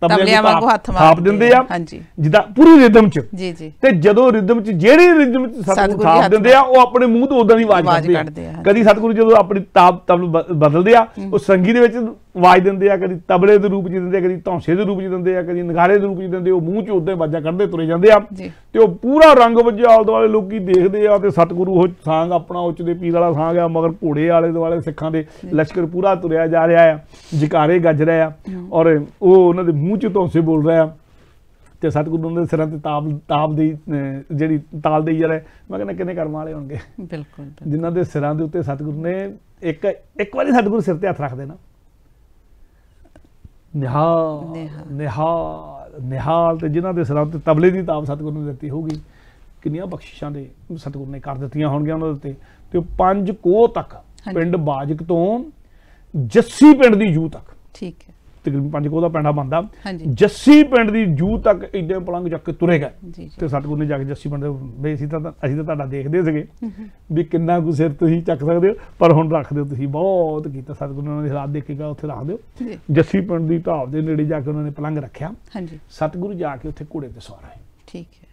Speaker 1: ਤਬਲਿਆਂ ਵਾਂਗੂ ਹੱਥ ਮਾਰ ਦਿੰਦੇ ਆ ਜਿੱਦਾਂ ਪੂਰੀ ਰਿਦਮ ਚ ਜੀ ਜੀ ਤੇ ਜਦੋਂ ਰਿਦਮ ਚ ਜਿਹੜੀ ਰਿਦਮ ਚ ਸਤਿਗੁਰੂ ਥਾਪ ਦਿੰਦੇ ਆ ਉਹ ਆਪਣੇ ਮੂੰਹ ਤੋਂ ਉਦਾਂ ਦੀ ਆਵਾਜ਼ ਕੱਢਦੇ ਆ ਕਦੀ ਸਤਿਗੁਰੂ ਜਦੋਂ ਆਪਣੀ ਤਾਬ ਤਬਲ ਬਦਲਦੇ ਆ ਉਹ ਸੰਗੀ ਦੇ ਵਿੱਚ ਵਾਜ ਦਿੰਦੇ ਆ ਕਦੀ ਤਬਲੇ ਦੇ ਰੂਪ ਜੀ ਦਿੰਦੇ ਆ ਕਦੀ ਧੌਂਸੇ ਦੇ ਰੂਪ ਜੀ ਦਿੰਦੇ ਆ ਕਦੀ ਨਗਾਰੇ ਦੇ ਰੂਪ ਜੀ ਦਿੰਦੇ ਉਹ ਮੂੰਹ 'ਚ ਉਦਾਂ ਬਾਜਾ ਕੱਢਦੇ ਤੁਰੇ ਜਾਂਦੇ ਆ ਤੇ ਉਹ ਪੂਰਾ ਰੰਗ ਵੱਜਿਆ ਆਲ ਦੁਆਲੇ ਲੋਕੀ ਦੇਖਦੇ ਆ ਤੇ ਸਤਿਗੁਰੂ ਉਹ ਸਾਂਗ ਆਪਣਾ ਉੱਚ ਦੇ ਪੀਰ ਵਾਲਾ ਸਾਂਗ ਆ ਮਗਰ ਘੋੜੇ ਵਾਲੇ ਦੁਆਲੇ ਸਿੱਖਾਂ ਦੇ ਲਸ਼ਕਰ ਪੂਰਾ ਤੁਰਿਆ ਜਾ ਰਿਹਾ ਆ ਜਿਕਾਰੇ ਗੱਜ ਰਹੇ ਆ ਔਰ ਉਹ ਉਹਨਾਂ ਦੇ ਮੂੰਹ 'ਚ ਧੌਂਸੇ ਬੋਲ ਰਿਹਾ ਆ ਤੇ ਸਤਿਗੁਰੂ ਉਹਨਾਂ ਦੇ ਸਿਰਾਂ ਤੇ ਤਾਪ ਤਾਪ ਦੀ ਜਿਹੜੀ ਤਾਲ ਦੇਈ ਜਾ ਰਿਹਾ ਮੈਂ ਕਹਿੰਦਾ ਕਿੰਨੇ ਕਰਮ ਵਾਲੇ ਹੋਣਗੇ ਬਿਲਕੁਲ ਜਿਨ੍ਹਾਂ ਦੇ ਸਿਰਾਂ ਦੇ ਉੱਤੇ ਸਤਿਗੁਰੂ ਨੇ ਇੱਕ ਇੱਕ ਵਾਰੀ ਸਤਿਗੁਰੂ ਸਿਰ ਤੇ ਹੱਥ ਰੱਖ ਦੇਣਾ ਨਿਹਾਲ ਨਿਹਾਲ ਨਿਹਾਲ ਤੇ ਜਿਨ੍ਹਾਂ ਦੇ ਸਿਰਾਂ ਤੇ ਤਬਲੇ ਦੀ ਤਾਬ ਸਤਗੁਰੂ ਨੇ ਦਿੱਤੀ ਹੋਗੀ ਕਿੰਨੀਆਂ ਬਖਸ਼ਿਸ਼ਾਂ ਦੇ ਸਤਗੁਰੂ ਨੇ ਕਰ ਦਿੱਤੀਆਂ ਹੋਣਗੀਆਂ ਉਹਨਾਂ ਦੇ ਤੇ ਤੇ ਪੰਜ ਕੋ ਤੱਕ ਪਿੰਡ ਬਾਜਕ ਤੋਂ ਜੱਸੀ ਪਿੰਡ ਦੀ ਯੂ ਤੱਕ ਠੀਕ ਹੈ ਤਕਰੀਬਨ 5 ਕੋਹ ਦਾ ਪੈਂਡਾ ਬੰਦਾ ਜੱਸੀ ਪਿੰਡ ਦੀ ਜੂ ਤੱਕ ਇੰਨੇ ਪਲੰਗ ਚੱਕ ਕੇ ਤੁਰੇ ਤੇ ਸਤਗੁਰ ਨੇ ਜਾ ਕੇ ਜੱਸੀ ਪਿੰਡ ਦੇ ਬਈ ਅਸੀਂ ਤਾਂ ਅਸੀਂ ਤਾਂ ਤੁਹਾਡਾ ਦੇਖਦੇ ਸੀਗੇ ਵੀ ਕਿੰਨਾ ਕੁ ਸਿਰ ਤੁਸੀਂ ਚੱਕ ਸਕਦੇ ਹੋ ਪਰ ਹੁਣ ਰੱਖ ਦਿਓ ਤੁਸੀਂ ਬਹੁਤ ਕੀਤਾ ਸਤਗੁਰ ਨੇ ਉਹਨਾਂ ਦੇ ਹਾਲਾਤ ਦੇਖ ਦੇਖੇਗਾ ਉੱਥੇ ਰੱਖ ਦਿਓ ਜੱਸੀ ਪਿੰਡ ਦੀ ਢਾਬ ਦੇ ਨੇੜੇ ਜਾ ਕੇ ਉਹਨਾਂ ਨੇ ਪਲੰਗ ਰੱਖਿਆ ਹਾਂਜੀ ਸਤਗੁਰੂ ਜਾ ਕੇ ਉੱਥੇ ਘੋੜੇ ਤੇ ਸਵਾਰ ਹੋਏ ਠੀਕ ਹੈ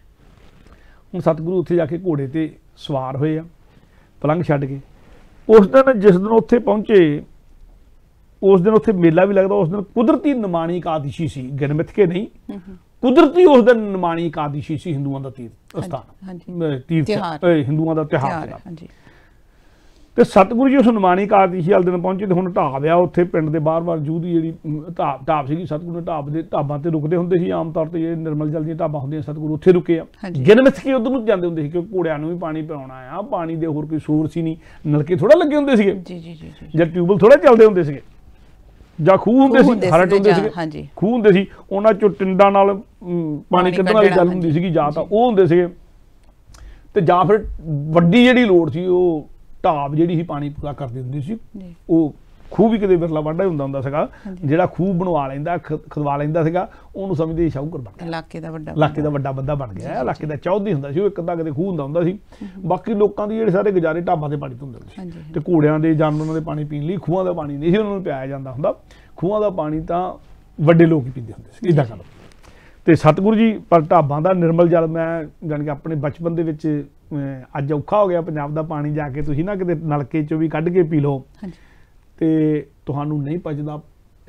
Speaker 1: ਹੁਣ ਸਤਗੁਰੂ ਉੱਥੇ ਜਾ ਕੇ ਘੋੜੇ ਤੇ ਸਵਾਰ ਹੋਏ ਆ ਪਲੰਗ ਛੱਡ ਕੇ ਉਸ ਦਿਨ ਜਿਸ ਦਿਨ ਉੱਥੇ ਪਹੁੰਚੇ ਉਸ ਦਿਨ ਉੱਥੇ ਮੇਲਾ ਵੀ ਲੱਗਦਾ ਉਸ ਦਿਨ ਕੁਦਰਤੀ ਨਿਮਾਣੀ ਕਾਦਿਸ਼ੀ ਸੀ ਗਣਮਿਥ ਕੇ ਨਹੀਂ ਕੁਦਰਤੀ ਉਸ ਦਿਨ ਨਿਮਾਣੀ ਕਾਦਿਸ਼ੀ ਸੀ ਹਿੰਦੂਆਂ ਦਾ ਤੀਰਥ ਸਥਾਨ ਤੀਰਥ ਹਿੰਦੂਆਂ ਦਾ ਤਿਹਾਰ ਹਾਂਜੀ ਤੇ ਸਤਿਗੁਰੂ ਜੀ ਉਸ ਨਿਮਾਣੀ ਕਾਦਿਸ਼ੀ ਵਾਲੇ ਦਿਨ ਪਹੁੰਚੇ ਤੇ ਹੁਣ ਢਾਬ ਆ ਉੱਥੇ ਪਿੰਡ ਦੇ ਬਾਹਰ-ਬਾਹਰ ਜੂ ਦੀ ਜਿਹੜੀ ਢਾਬ ਢਾਬ ਸੀਗੀ ਸਤਿਗੁਰੂ ਨੇ ਢਾਬ ਦੇ ਢਾਬਾਂ ਤੇ ਰੁਕਦੇ ਹੁੰਦੇ ਸੀ ਆਮ ਤੌਰ ਤੇ ਜਿਹੜੇ ਨਿਰਮਲ ਜਲ ਦੀਆਂ ਢਾਬਾਂ ਹੁੰਦੀਆਂ ਸਤਿਗੁਰੂ ਉੱਥੇ ਰੁਕੇ ਆ ਜਨਮਿਤ ਕੀ ਉਧਰ ਨੂੰ ਜਾਂਦੇ ਹੁੰਦੇ ਸੀ ਕਿ ਘੋੜਿਆਂ ਨੂੰ ਵੀ ਪਾਣੀ ਪਿਉਣਾ ਆ ਪਾਣੀ ਦੇ ਹੋਰ ਕੋਈ ਸੋਰਸ ਹੀ ਨਹੀਂ ਨਲਕੇ ਥੋੜਾ ਲੱਗੇ ਹੁੰਦੇ ਸੀਗੇ ਜੀ ਜੀ ਜੀ ਜਾਂ ਟਿਊਬਲ ਥੋੜਾ ਚੱਲਦੇ ਹੁੰਦੇ ਸੀਗੇ ਜਾਂ ਖੂਹ ਹੁੰਦੇ ਸੀ ਹਰਟ ਹੁੰਦੇ ਸੀ ਖੂਹ ਹੁੰਦੇ ਸੀ ਉਹਨਾਂ ਚੋਂ ਟਿੰਡਾਂ ਨਾਲ ਪਾਣੀ ਕੱਢਣ ਵਾਲੀ ਗੱਲ ਹੁੰਦੀ ਸੀਗੀ ਜਾਂ ਤਾਂ ਉਹ ਹੁੰਦੇ ਸੀਗੇ ਤੇ ਜਾਂ ਫਿਰ ਵੱਡੀ ਜਿਹੜੀ ਲੋੜ ਸੀ ਉਹ ਢਾਬ ਜਿਹੜੀ ਸੀ ਪਾਣੀ ਪੂਰਾ ਕਰਦੀ ਹੁੰਦੀ ਸੀ ਉਹ ਖੂਹ ਵੀ ਕਦੇ ਵਿਰਲਾ ਹੀ ਹੁੰਦਾ ਹੁੰਦਾ ਸੀਗਾ ਜਿਹੜਾ ਖੂਹ ਬਣਵਾ ਲੈਂਦਾ ਖਦਵਾ ਲੈਂਦਾ ਸੀਗਾ ਉਹਨੂੰ ਸਮਝਦੇ ਸ਼ੌਕਰ ਬਣ
Speaker 2: ਗਿਆ ਇਲਾਕੇ ਦਾ ਵੱਡਾ ਇਲਾਕੇ
Speaker 1: ਦਾ ਵੱਡਾ ਬੰਦਾ ਬਣ ਗਿਆ ਇਲਾਕੇ ਦਾ ਚੌਧਰੀ ਹੁੰਦਾ ਸੀ ਉਹ ਇੱਕ ਅੱਧਾ ਕਦੇ ਖੂਹ ਹੁੰਦਾ ਹੁੰਦਾ ਸੀ ਬਾਕੀ ਲੋਕਾਂ ਦੀ ਜਿਹੜੇ ਸਾਰੇ ਗੁਜ਼ਾਰੇ ਢਾਬਾਂ ਤੇ ਪਾਣੀ ਤੋਂ ਹੁੰਦੇ ਸੀ ਤੇ ਘੋੜਿਆਂ ਦੇ ਜਾਨਵਰਾਂ ਦੇ ਪਾਣੀ ਪੀਣ ਲਈ ਖੂਹਾਂ ਦਾ ਪਾਣੀ ਨਹੀਂ ਸੀ ਉਹਨਾਂ ਨੂੰ ਪਿਆਇਆ ਜਾਂਦਾ ਹੁੰਦਾ ਖੂਹਾਂ ਦਾ ਪਾਣੀ ਤਾਂ ਵੱਡੇ ਲੋਕ ਹੀ ਪੀਂਦੇ ਹੁੰਦੇ ਸੀ ਇਦਾਂ ਕਰ ਤੇ ਸਤਿਗੁਰੂ ਜੀ ਪਰ ਢਾਬਾਂ ਦਾ ਨਿਰਮਲ ਜਲ ਮੈਂ ਜਾਨ ਕਿ ਆਪਣੇ ਬਚਪਨ ਦੇ ਵਿੱਚ ਅੱਜ ਔਖਾ ਹੋ ਗਿਆ ਪੰਜਾਬ ਦਾ ਪਾਣੀ ਜਾ ਕੇ ਤੁਸੀਂ ਨਾ ਕਿਤੇ ਨਲਕੇ ਚੋਂ ਵੀ ਕੱਢ ਕੇ ਪੀ ਲਓ ਹਾਂਜੀ ਤੇ ਤੁਹਾਨੂੰ ਨਹੀਂ ਪਜਦਾ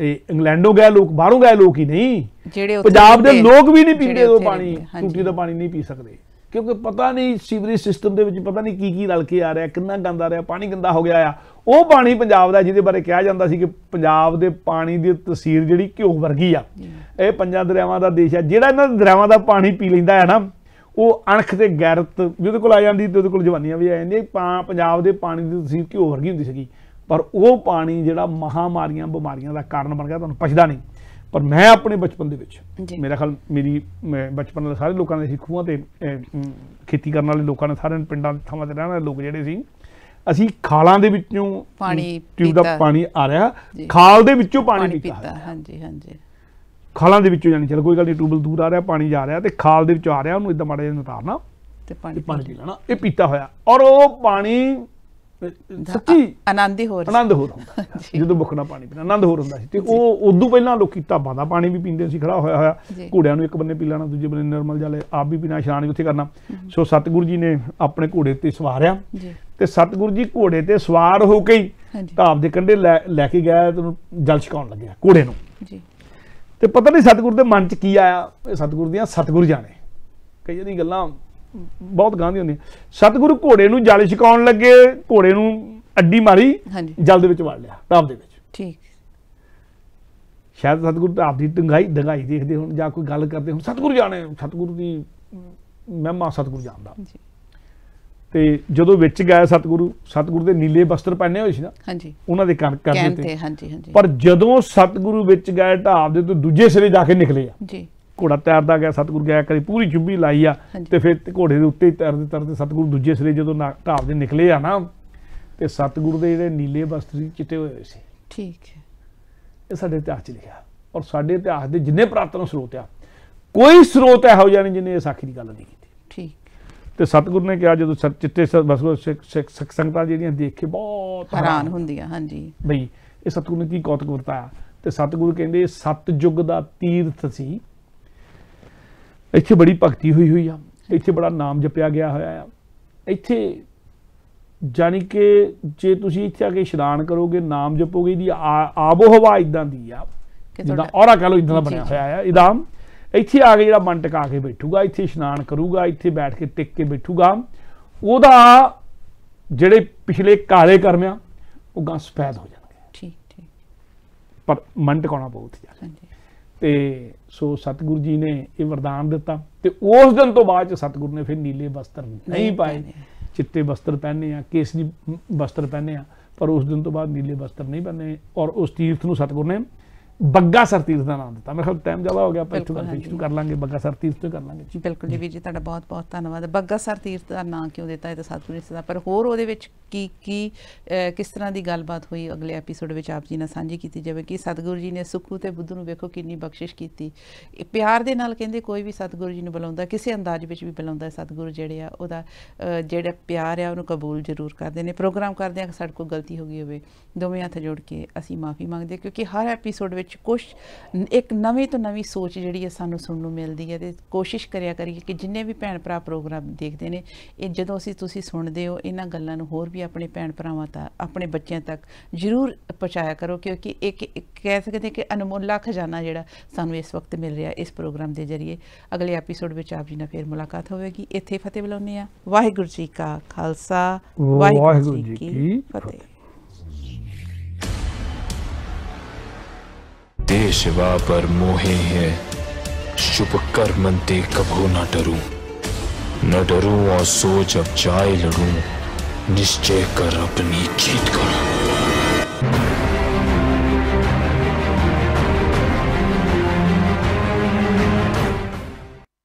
Speaker 1: ਇਹ ਇੰਗਲੈਂਡੋਂ ਗਏ ਲੋਕ ਬਾਹਰੋਂ ਗਏ ਲੋਕ ਹੀ ਨਹੀਂ
Speaker 2: ਜਿਹੜੇ ਪੰਜਾਬ ਦੇ ਲੋਕ ਵੀ ਨਹੀਂ ਪੀਂਦੇ ਉਹ ਪਾਣੀ ਟੂਟੀ ਦਾ
Speaker 1: ਪਾਣੀ ਨਹੀਂ ਪੀ ਸਕਦੇ ਕਿਉਂਕਿ ਪਤਾ ਨਹੀਂ ਸੀਵਰੇਜ ਸਿਸਟਮ ਦੇ ਵਿੱਚ ਪਤਾ ਨਹੀਂ ਕੀ ਕੀ ਰਲ ਕੇ ਆ ਰਿਹਾ ਕਿੰਨਾ ਗੰਦਾ ਰਿਹਾ ਪਾਣੀ ਗੰਦਾ ਹੋ ਗਿਆ ਆ ਉਹ ਪਾਣੀ ਪੰਜਾਬ ਦਾ ਜਿਹਦੇ ਬਾਰੇ ਕਿਹਾ ਜਾਂਦਾ ਸੀ ਕਿ ਪੰਜਾਬ ਦੇ ਪਾਣੀ ਦੀ ਤਸਵੀਰ ਜਿਹੜੀ ਘਿਓ ਵਰਗੀ ਆ ਇਹ ਪੰਜਾਂ ਦਰਿਆਵਾਂ ਦਾ ਦੇਸ਼ ਆ ਜਿਹੜਾ ਇਹਨਾਂ ਦਰਿਆਵਾਂ ਦਾ ਪਾਣੀ ਪੀ ਲੈਂਦਾ ਹੈ ਨਾ ਉਹ ਅਣਖ ਤੇ ਗੈਰਤ ਵੀ ਉਹਦੇ ਕੋਲ ਆ ਜਾਂਦੀ ਤੇ ਉਹਦੇ ਕੋਲ ਜਵਾਨੀਆਂ ਵੀ ਆ ਜਾਂਦੀਆਂ ਪੰਜਾਬ ਦੇ ਪਾਣੀ ਦੀ ਤਸਵੀਰ ਘਿਓ ਵਰਗੀ ਹੁੰਦੀ ਸੀਗੀ ਪਰ ਉਹ ਪਾਣੀ ਜਿਹੜਾ ਮਹਾਮਾਰੀਆਂ ਬਿਮਾਰੀਆਂ ਦਾ ਕਾਰਨ ਬਣ ਗਿਆ ਤੁਹਾਨੂੰ ਪਛਦਾ ਨਹੀਂ ਪਰ ਮੈਂ ਆਪਣੇ ਬਚਪਨ ਦੇ ਵਿੱਚ ਮੇਰਾ ਖਿਆਲ ਮੇਰੀ ਬਚਪਨ ਦੇ ਸਾਰੇ ਲੋਕਾਂ ਦੇ ਸਿੱਖੂਆਂ ਖੂਹਾਂ ਤੇ ਖੇਤੀ ਕਰਨ ਵਾਲੇ ਲੋਕਾਂ ਨੇ ਸਾਰੇ ਪਿੰਡਾਂ ਦੇ ਥਾਵਾਂ ਤੇ ਰਹਿਣ ਵਾਲੇ ਲੋਕ ਜਿਹੜੇ ਸੀ ਅਸੀਂ ਖਾਲਾਂ ਦੇ ਵਿੱਚੋਂ ਪਾਣੀ ਟਿਊਬ ਦਾ ਪਾਣੀ ਆ ਰਿਹਾ ਖਾਲ ਦੇ ਵਿੱਚੋਂ ਪਾਣੀ ਪੀਤਾ
Speaker 2: ਹਾਂਜੀ ਹਾਂਜੀ
Speaker 1: ਖਾਲਾਂ ਦੇ ਵਿੱਚੋਂ ਜਾਨੀ ਚਲ ਕੋਈ ਗੱਲ ਨਹੀਂ ਟਿਊਬਲ ਦੂਰ ਆ ਰਿਹਾ ਪਾਣੀ ਜਾ ਰਿਹਾ ਤੇ ਖਾਲ ਦੇ ਵਿੱਚੋਂ ਆ ਰਿਹਾ ਉਹਨੂੰ ਇਦਾਂ ਮਾੜਾ ਜਿਹਾ ਨਤਾਰਨਾ ਤੇ ਪਾਣੀ ਪੀ ਲੈਣਾ ਇਹ ਪੀਤਾ ਹੋਇਆ ਔਰ ਉਹ ਪਾਣੀ ਸੱਚੀ ਆਨੰਦ ਹੀ ਹੋਰ ਆਨੰਦ ਹੋਰ ਹੁੰਦਾ ਜਦੋਂ ਮੁੱਖ ਨਾਲ ਪਾਣੀ ਪੀਣਾ ਆਨੰਦ ਹੋਰ ਹੁੰਦਾ ਸੀ ਤੇ ਉਹ ਉਦੋਂ ਪਹਿਲਾਂ ਲੋਕੀ ਢਾਬਾਂ ਦਾ ਪਾਣੀ ਵੀ ਪੀਂਦੇ ਸੀ ਖੜਾ ਹੋਇਆ ਹੋਇਆ ਘੋੜਿਆਂ ਨੂੰ ਇੱਕ ਬੰਨੇ ਪੀ ਲੈਣਾ ਦੂਜੇ ਬੰਨੇ ਨਰਮਲ ਜਾਲੇ ਆਪ ਵੀ ਪੀਣਾ ਇਸ਼ਨਾਨ ਵੀ ਉੱਥੇ ਕਰਨਾ ਸੋ ਸਤਿਗੁਰੂ ਜੀ ਨੇ ਆਪਣੇ ਘੋੜੇ ਤੇ ਸਵਾਰਿਆ ਤੇ ਸਤਿਗੁਰੂ ਜੀ ਘੋੜੇ ਤੇ ਸਵਾਰ ਹੋ ਕੇ ਹੀ ਢਾਬ ਦੇ ਕੰਢੇ ਲੈ ਕੇ ਗਿਆ ਤੇ ਜਲ ਛਕਾਉਣ ਲੱਗਿਆ ਘੋੜੇ ਨੂੰ ਜੀ ਤੇ ਪਤਾ ਨਹੀਂ ਸਤਿਗੁਰੂ ਦੇ ਮਨ 'ਚ ਕੀ ਆਇਆ ਸਤਿਗੁਰੂ ਦੀਆਂ ਸਤਗੁਰ ਜਾਣੇ ਕਈ ਜਿਹੜੀ ਗੱਲਾਂ ਬਹੁਤ ਗਾਂਧੀ ਹੁੰਦੀ ਸਤਿਗੁਰੂ ਘੋੜੇ ਨੂੰ ਜਾਲੇ ਛਕਾਉਣ ਲੱਗੇ ਘੋੜੇ ਨੂੰ ਅੱਡੀ ਮਾਰੀ ਜਲ ਦੇ ਵਿੱਚ ਵੜ ਲਿਆ ਟਾਪ ਦੇ ਵਿੱਚ ਠੀਕ ਸ਼ਾਇਦ ਸਤਿਗੁਰੂ ਤਾਂ ਆਪਦੀ ਡੰਗਾਈ ਡੰਗਾਈ ਦੇਖਦੇ ਹੁਣ ਜਾਂ ਕੋਈ ਗੱਲ ਕਰਦੇ ਹੁਣ ਸਤਿਗੁਰੂ ਜਾਣੇ ਸਤਿਗੁਰੂ ਦੀ ਮਹਿਮਾ ਸਤਿਗੁਰੂ ਜਾਣਦਾ ਜੀ ਤੇ ਜਦੋਂ ਵਿੱਚ ਗਏ ਸਤਿਗੁਰੂ ਸਤਿਗੁਰੂ ਦੇ ਨੀਲੇ ਵਸਤਰ ਪਹਿਨੇ ਹੋਏ ਸੀ ਨਾ ਹਾਂਜੀ ਉਹਨਾਂ ਦੇ ਕੰਨ ਕਰਦੇ ਦਿੱਤੇ ਹਾਂਜੀ ਹਾਂਜੀ ਪਰ ਜਦੋਂ ਸਤਿਗੁਰੂ ਵਿੱਚ ਗਏ ਢਾਬ ਦੇ ਤੋਂ ਦੂਜੇ ਸਿਰੇ ਜਾ ਕੇ ਨਿਕਲੇ ਆ ਜੀ ਘੋੜਾ ਤੈਰਦਾ ਗਿਆ ਸਤਗੁਰ ਗਿਆ ਕਰੀ ਪੂਰੀ ਚੁੱਭੀ ਲਾਈ ਆ ਤੇ ਫਿਰ ਘੋੜੇ ਦੇ ਉੱਤੇ ਤੈਰਦੇ ਤਰਦੇ ਸਤਗੁਰ ਦੂਜੇ ਸਿਰੇ ਜਦੋਂ ਢਾਬ ਦੇ ਨਿਕਲੇ ਆ ਨਾ ਤੇ ਸਤਗੁਰ ਦੇ ਜਿਹੜੇ ਨੀਲੇ ਵਸਤਰੀ ਚਿੱਟੇ ਹੋਏ ਸੀ ਠੀਕ ਹੈ ਇਹ ਸਾਡੇ ਇਤਿਹਾਸ 'ਚ ਲਿਖਿਆ ਔਰ ਸਾਡੇ ਇਤਿਹਾਸ ਦੇ ਜਿੰਨੇ ਪ੍ਰਾਤਨ ਸਰੋਤ ਆ ਕੋਈ ਸਰੋਤ ਇਹੋ ਜਿਹਾ ਨਹੀਂ ਜਿੰਨੇ ਇਹ ਸਾਖੀ ਦੀ ਗੱਲ ਨਹੀਂ ਕੀਤੀ ਠੀਕ ਤੇ ਸਤਗੁਰ ਨੇ ਕਿਹਾ ਜਦੋਂ ਚਿੱਟੇ ਵਸਤਰ ਸਿੱਖ ਸਿੱਖ ਸੰਗਤਾਂ ਜਿਹੜੀਆਂ ਦੇਖ ਕੇ ਬਹੁਤ ਹੈਰਾਨ ਹੁੰਦੀਆਂ ਹਾਂਜੀ ਬਈ ਇਹ ਸਤਗੁਰ ਨੇ ਕੀ ਕੌਤਕ ਵਰਤਾਇਆ ਤੇ ਸਤਗੁਰ ਕਹਿੰਦੇ ਸਤ ਦਾ ਤੀਰਥ ਸੀ ਇੱਥੇ ਬੜੀ ਭਗਤੀ ਹੋਈ ਹੋਈ ਆ ਇੱਥੇ ਬੜਾ ਨਾਮ ਜਪਿਆ ਗਿਆ ਹੋਇਆ ਆ ਇੱਥੇ ਜਾਨੀ ਕਿ ਜੇ ਤੁਸੀਂ ਇੱਥੇ ਆ ਕੇ ਇਸ਼ਨਾਨ ਕਰੋਗੇ ਨਾਮ ਜਪੋਗੇ ਦੀ ਆਬੋ ਹਵਾ ਇਦਾਂ ਦੀ ਆ ਜਿੱਦਾਂ ਔਰਾ ਕਹ ਲੋ ਇਦਾਂ ਦਾ ਬਣਿਆ ਹੋਇਆ ਆ ਇਦਾਂ ਇੱਥੇ ਆ ਕੇ ਜਿਹੜਾ ਮਨ ਟਿਕਾ ਕੇ ਬੈਠੂਗਾ ਇੱਥੇ ਇਸ਼ਨਾਨ ਕਰੂਗਾ ਇੱਥੇ ਬੈਠ ਕੇ ਟਿਕ ਕੇ ਬੈਠੂਗਾ ਉਹਦਾ ਜਿਹੜੇ ਪਿਛਲੇ ਕਾਲੇ ਕਰਮ ਆ ਉਹ ਗਾਂ ਸਫੈਦ ਹੋ ਜਾਣਗੇ ਠੀਕ ਠੀਕ ਪਰ ਮਨ ਟਿਕਾਉਣਾ ਬਹੁਤ ਜ਼ਿਆਦਾ ਹੈ ਤੇ ਸੋ ਸਤਿਗੁਰੂ ਜੀ ਨੇ ਇਹ ਵਰਦਾਨ ਦਿੱਤਾ ਤੇ ਉਸ ਦਿਨ ਤੋਂ ਬਾਅਦ ਚ ਸਤਿਗੁਰੂ ਨੇ ਫਿਰ ਨੀਲੇ ਵਸਤਰ ਨਹੀਂ ਪਾਏ ਚਿੱਟੇ ਵਸਤਰ ਪਹਿਨੇ ਆ ਕੇਸਰੀ ਵਸਤਰ ਪਹਿਨੇ ਆ ਪਰ ਉਸ ਦਿਨ ਤੋਂ ਬਾਅਦ ਨੀਲੇ ਵਸਤਰ ਨਹੀਂ ਪਹਿਨੇ ਔਰ ਉਸ ਤੀਰਥ ਨੂੰ ਸਤਿਗੁਰ ਨੇ ਬੱਗਾ ਸਰਤੀਰ ਦਾ ਨਾਮ ਦਿੱਤਾ ਮੈਂ ਖਿਆਲ ਟਾਈਮ ਜ਼ਿਆਦਾ ਹੋ ਗਿਆ ਆਪਾਂ ਇੱਥੋਂ ਕਰਕੇ ਸ਼ੁਰੂ ਕਰ ਲਾਂਗੇ ਬੱਗਾ ਸਰਤੀਰਥ ਤੋਂ ਕਰ ਲਾਂਗੇ ਜੀ ਬਿਲਕੁਲ ਜੀ ਵੀਰ
Speaker 2: ਜੀ ਤੁਹਾਡਾ ਬਹੁਤ ਬਹੁਤ ਧੰਨਵਾਦ ਬੱਗਾ ਸਰਤੀਰ ਦਾ ਨਾਮ ਕਿਉਂ ਦਿੱਤਾ ਇਹ ਤਾਂ ਸਾਧੂ ਨੇ ਸਦਾ ਪਰ ਹੋਰ ਉਹਦੇ ਵਿੱਚ ਕੀ ਕੀ ਕਿਸ ਤਰ੍ਹਾਂ ਦੀ ਗੱਲਬਾਤ ਹੋਈ ਅਗਲੇ ਐਪੀਸੋਡ ਵਿੱਚ ਆਪ ਜੀ ਨਾਲ ਸਾਂਝੀ ਕੀਤੀ ਜਾਵੇ ਕਿ ਸਤਿਗੁਰੂ ਜੀ ਨੇ ਸੁਖੂ ਤੇ ਬੁੱਧ ਨੂੰ ਵੇਖੋ ਕਿੰਨੀ ਬਖਸ਼ਿਸ਼ ਕੀਤੀ ਪਿਆਰ ਦੇ ਨਾਲ ਕਹਿੰਦੇ ਕੋਈ ਵੀ ਸਤਿਗੁਰੂ ਜੀ ਨੂੰ ਬੁਲਾਉਂਦਾ ਕਿਸੇ ਅੰਦਾਜ਼ ਵਿੱਚ ਵੀ ਬੁਲਾਉਂਦਾ ਸਤਿਗੁਰੂ ਜਿਹੜੇ ਆ ਉਹਦਾ ਜਿਹੜਾ ਪਿਆਰ ਆ ਉਹਨੂੰ ਕਬੂਲ ਜ਼ਰੂਰ ਕਰਦੇ ਨੇ ਪ੍ਰੋਗਰਾਮ ਕਰਦੇ ਆ ਕਿ ਸਾਡੇ ਕੋਲ ਗਲਤੀ ਹੋ ਗਈ ਹੋਵੇ ਦੋਵੇਂ ਹੱਥ ਜੋੜ ਕੇ ਅਸੀਂ ਮਾਫੀ ਮੰਗਦੇ ਕਿਉਂਕਿ ਹਰ ਐਪੀਸੋਡ ਵਿੱਚ ਵਿੱਚ ਕੁਝ ਇੱਕ ਨਵੀਂ ਤੋਂ ਨਵੀਂ ਸੋਚ ਜਿਹੜੀ ਹੈ ਸਾਨੂੰ ਸੁਣਨ ਨੂੰ ਮਿਲਦੀ ਹੈ ਤੇ ਕੋਸ਼ਿਸ਼ ਕਰਿਆ ਕਰੀਏ ਕਿ ਜਿੰਨੇ ਵੀ ਭੈਣ ਭਰਾ ਪ੍ਰੋਗਰਾਮ ਦੇਖਦੇ ਨੇ ਇਹ ਜਦੋਂ ਅਸੀਂ ਤੁਸੀਂ ਸੁਣਦੇ ਹੋ ਇਹਨਾਂ ਗੱਲਾਂ ਨੂੰ ਹੋਰ ਵੀ ਆਪਣੇ ਭੈਣ ਭਰਾਵਾਂ ਤੱਕ ਆਪਣੇ ਬੱਚਿਆਂ ਤੱਕ ਜ਼ਰੂਰ ਪਹੁੰਚਾਇਆ ਕਰੋ ਕਿਉਂਕਿ ਇੱਕ ਕਹਿ ਸਕਦੇ ਕਿ ਅਨਮੋਲਾ ਖਜ਼ਾਨਾ ਜਿਹੜਾ ਸਾਨੂੰ ਇਸ ਵਕਤ ਮਿਲ ਰਿਹਾ ਇਸ ਪ੍ਰੋਗਰਾਮ ਦੇ ਜ਼ਰੀਏ ਅਗਲੇ ਐਪੀਸੋਡ ਵਿੱਚ ਆਪ ਜੀ ਨਾਲ ਫੇਰ ਮੁਲਾਕਾਤ ਹੋਵੇਗੀ ਇੱਥੇ ਫਤਿਹ ਬੁਲਾਉਂਦੇ ਆ ਵਾਹਿਗੁਰੂ ਜੀ ਕਾ ਖਾਲਸਾ ਵਾਹਿਗੁਰੂ ਜੀ ਕੀ ਫਤਿਹ
Speaker 1: देशवा पर मोहे है शुभ कर मनते कभो न डरू न डरू और सोच अब चाय लड़ू निश्चय कर अपनी जीत करूं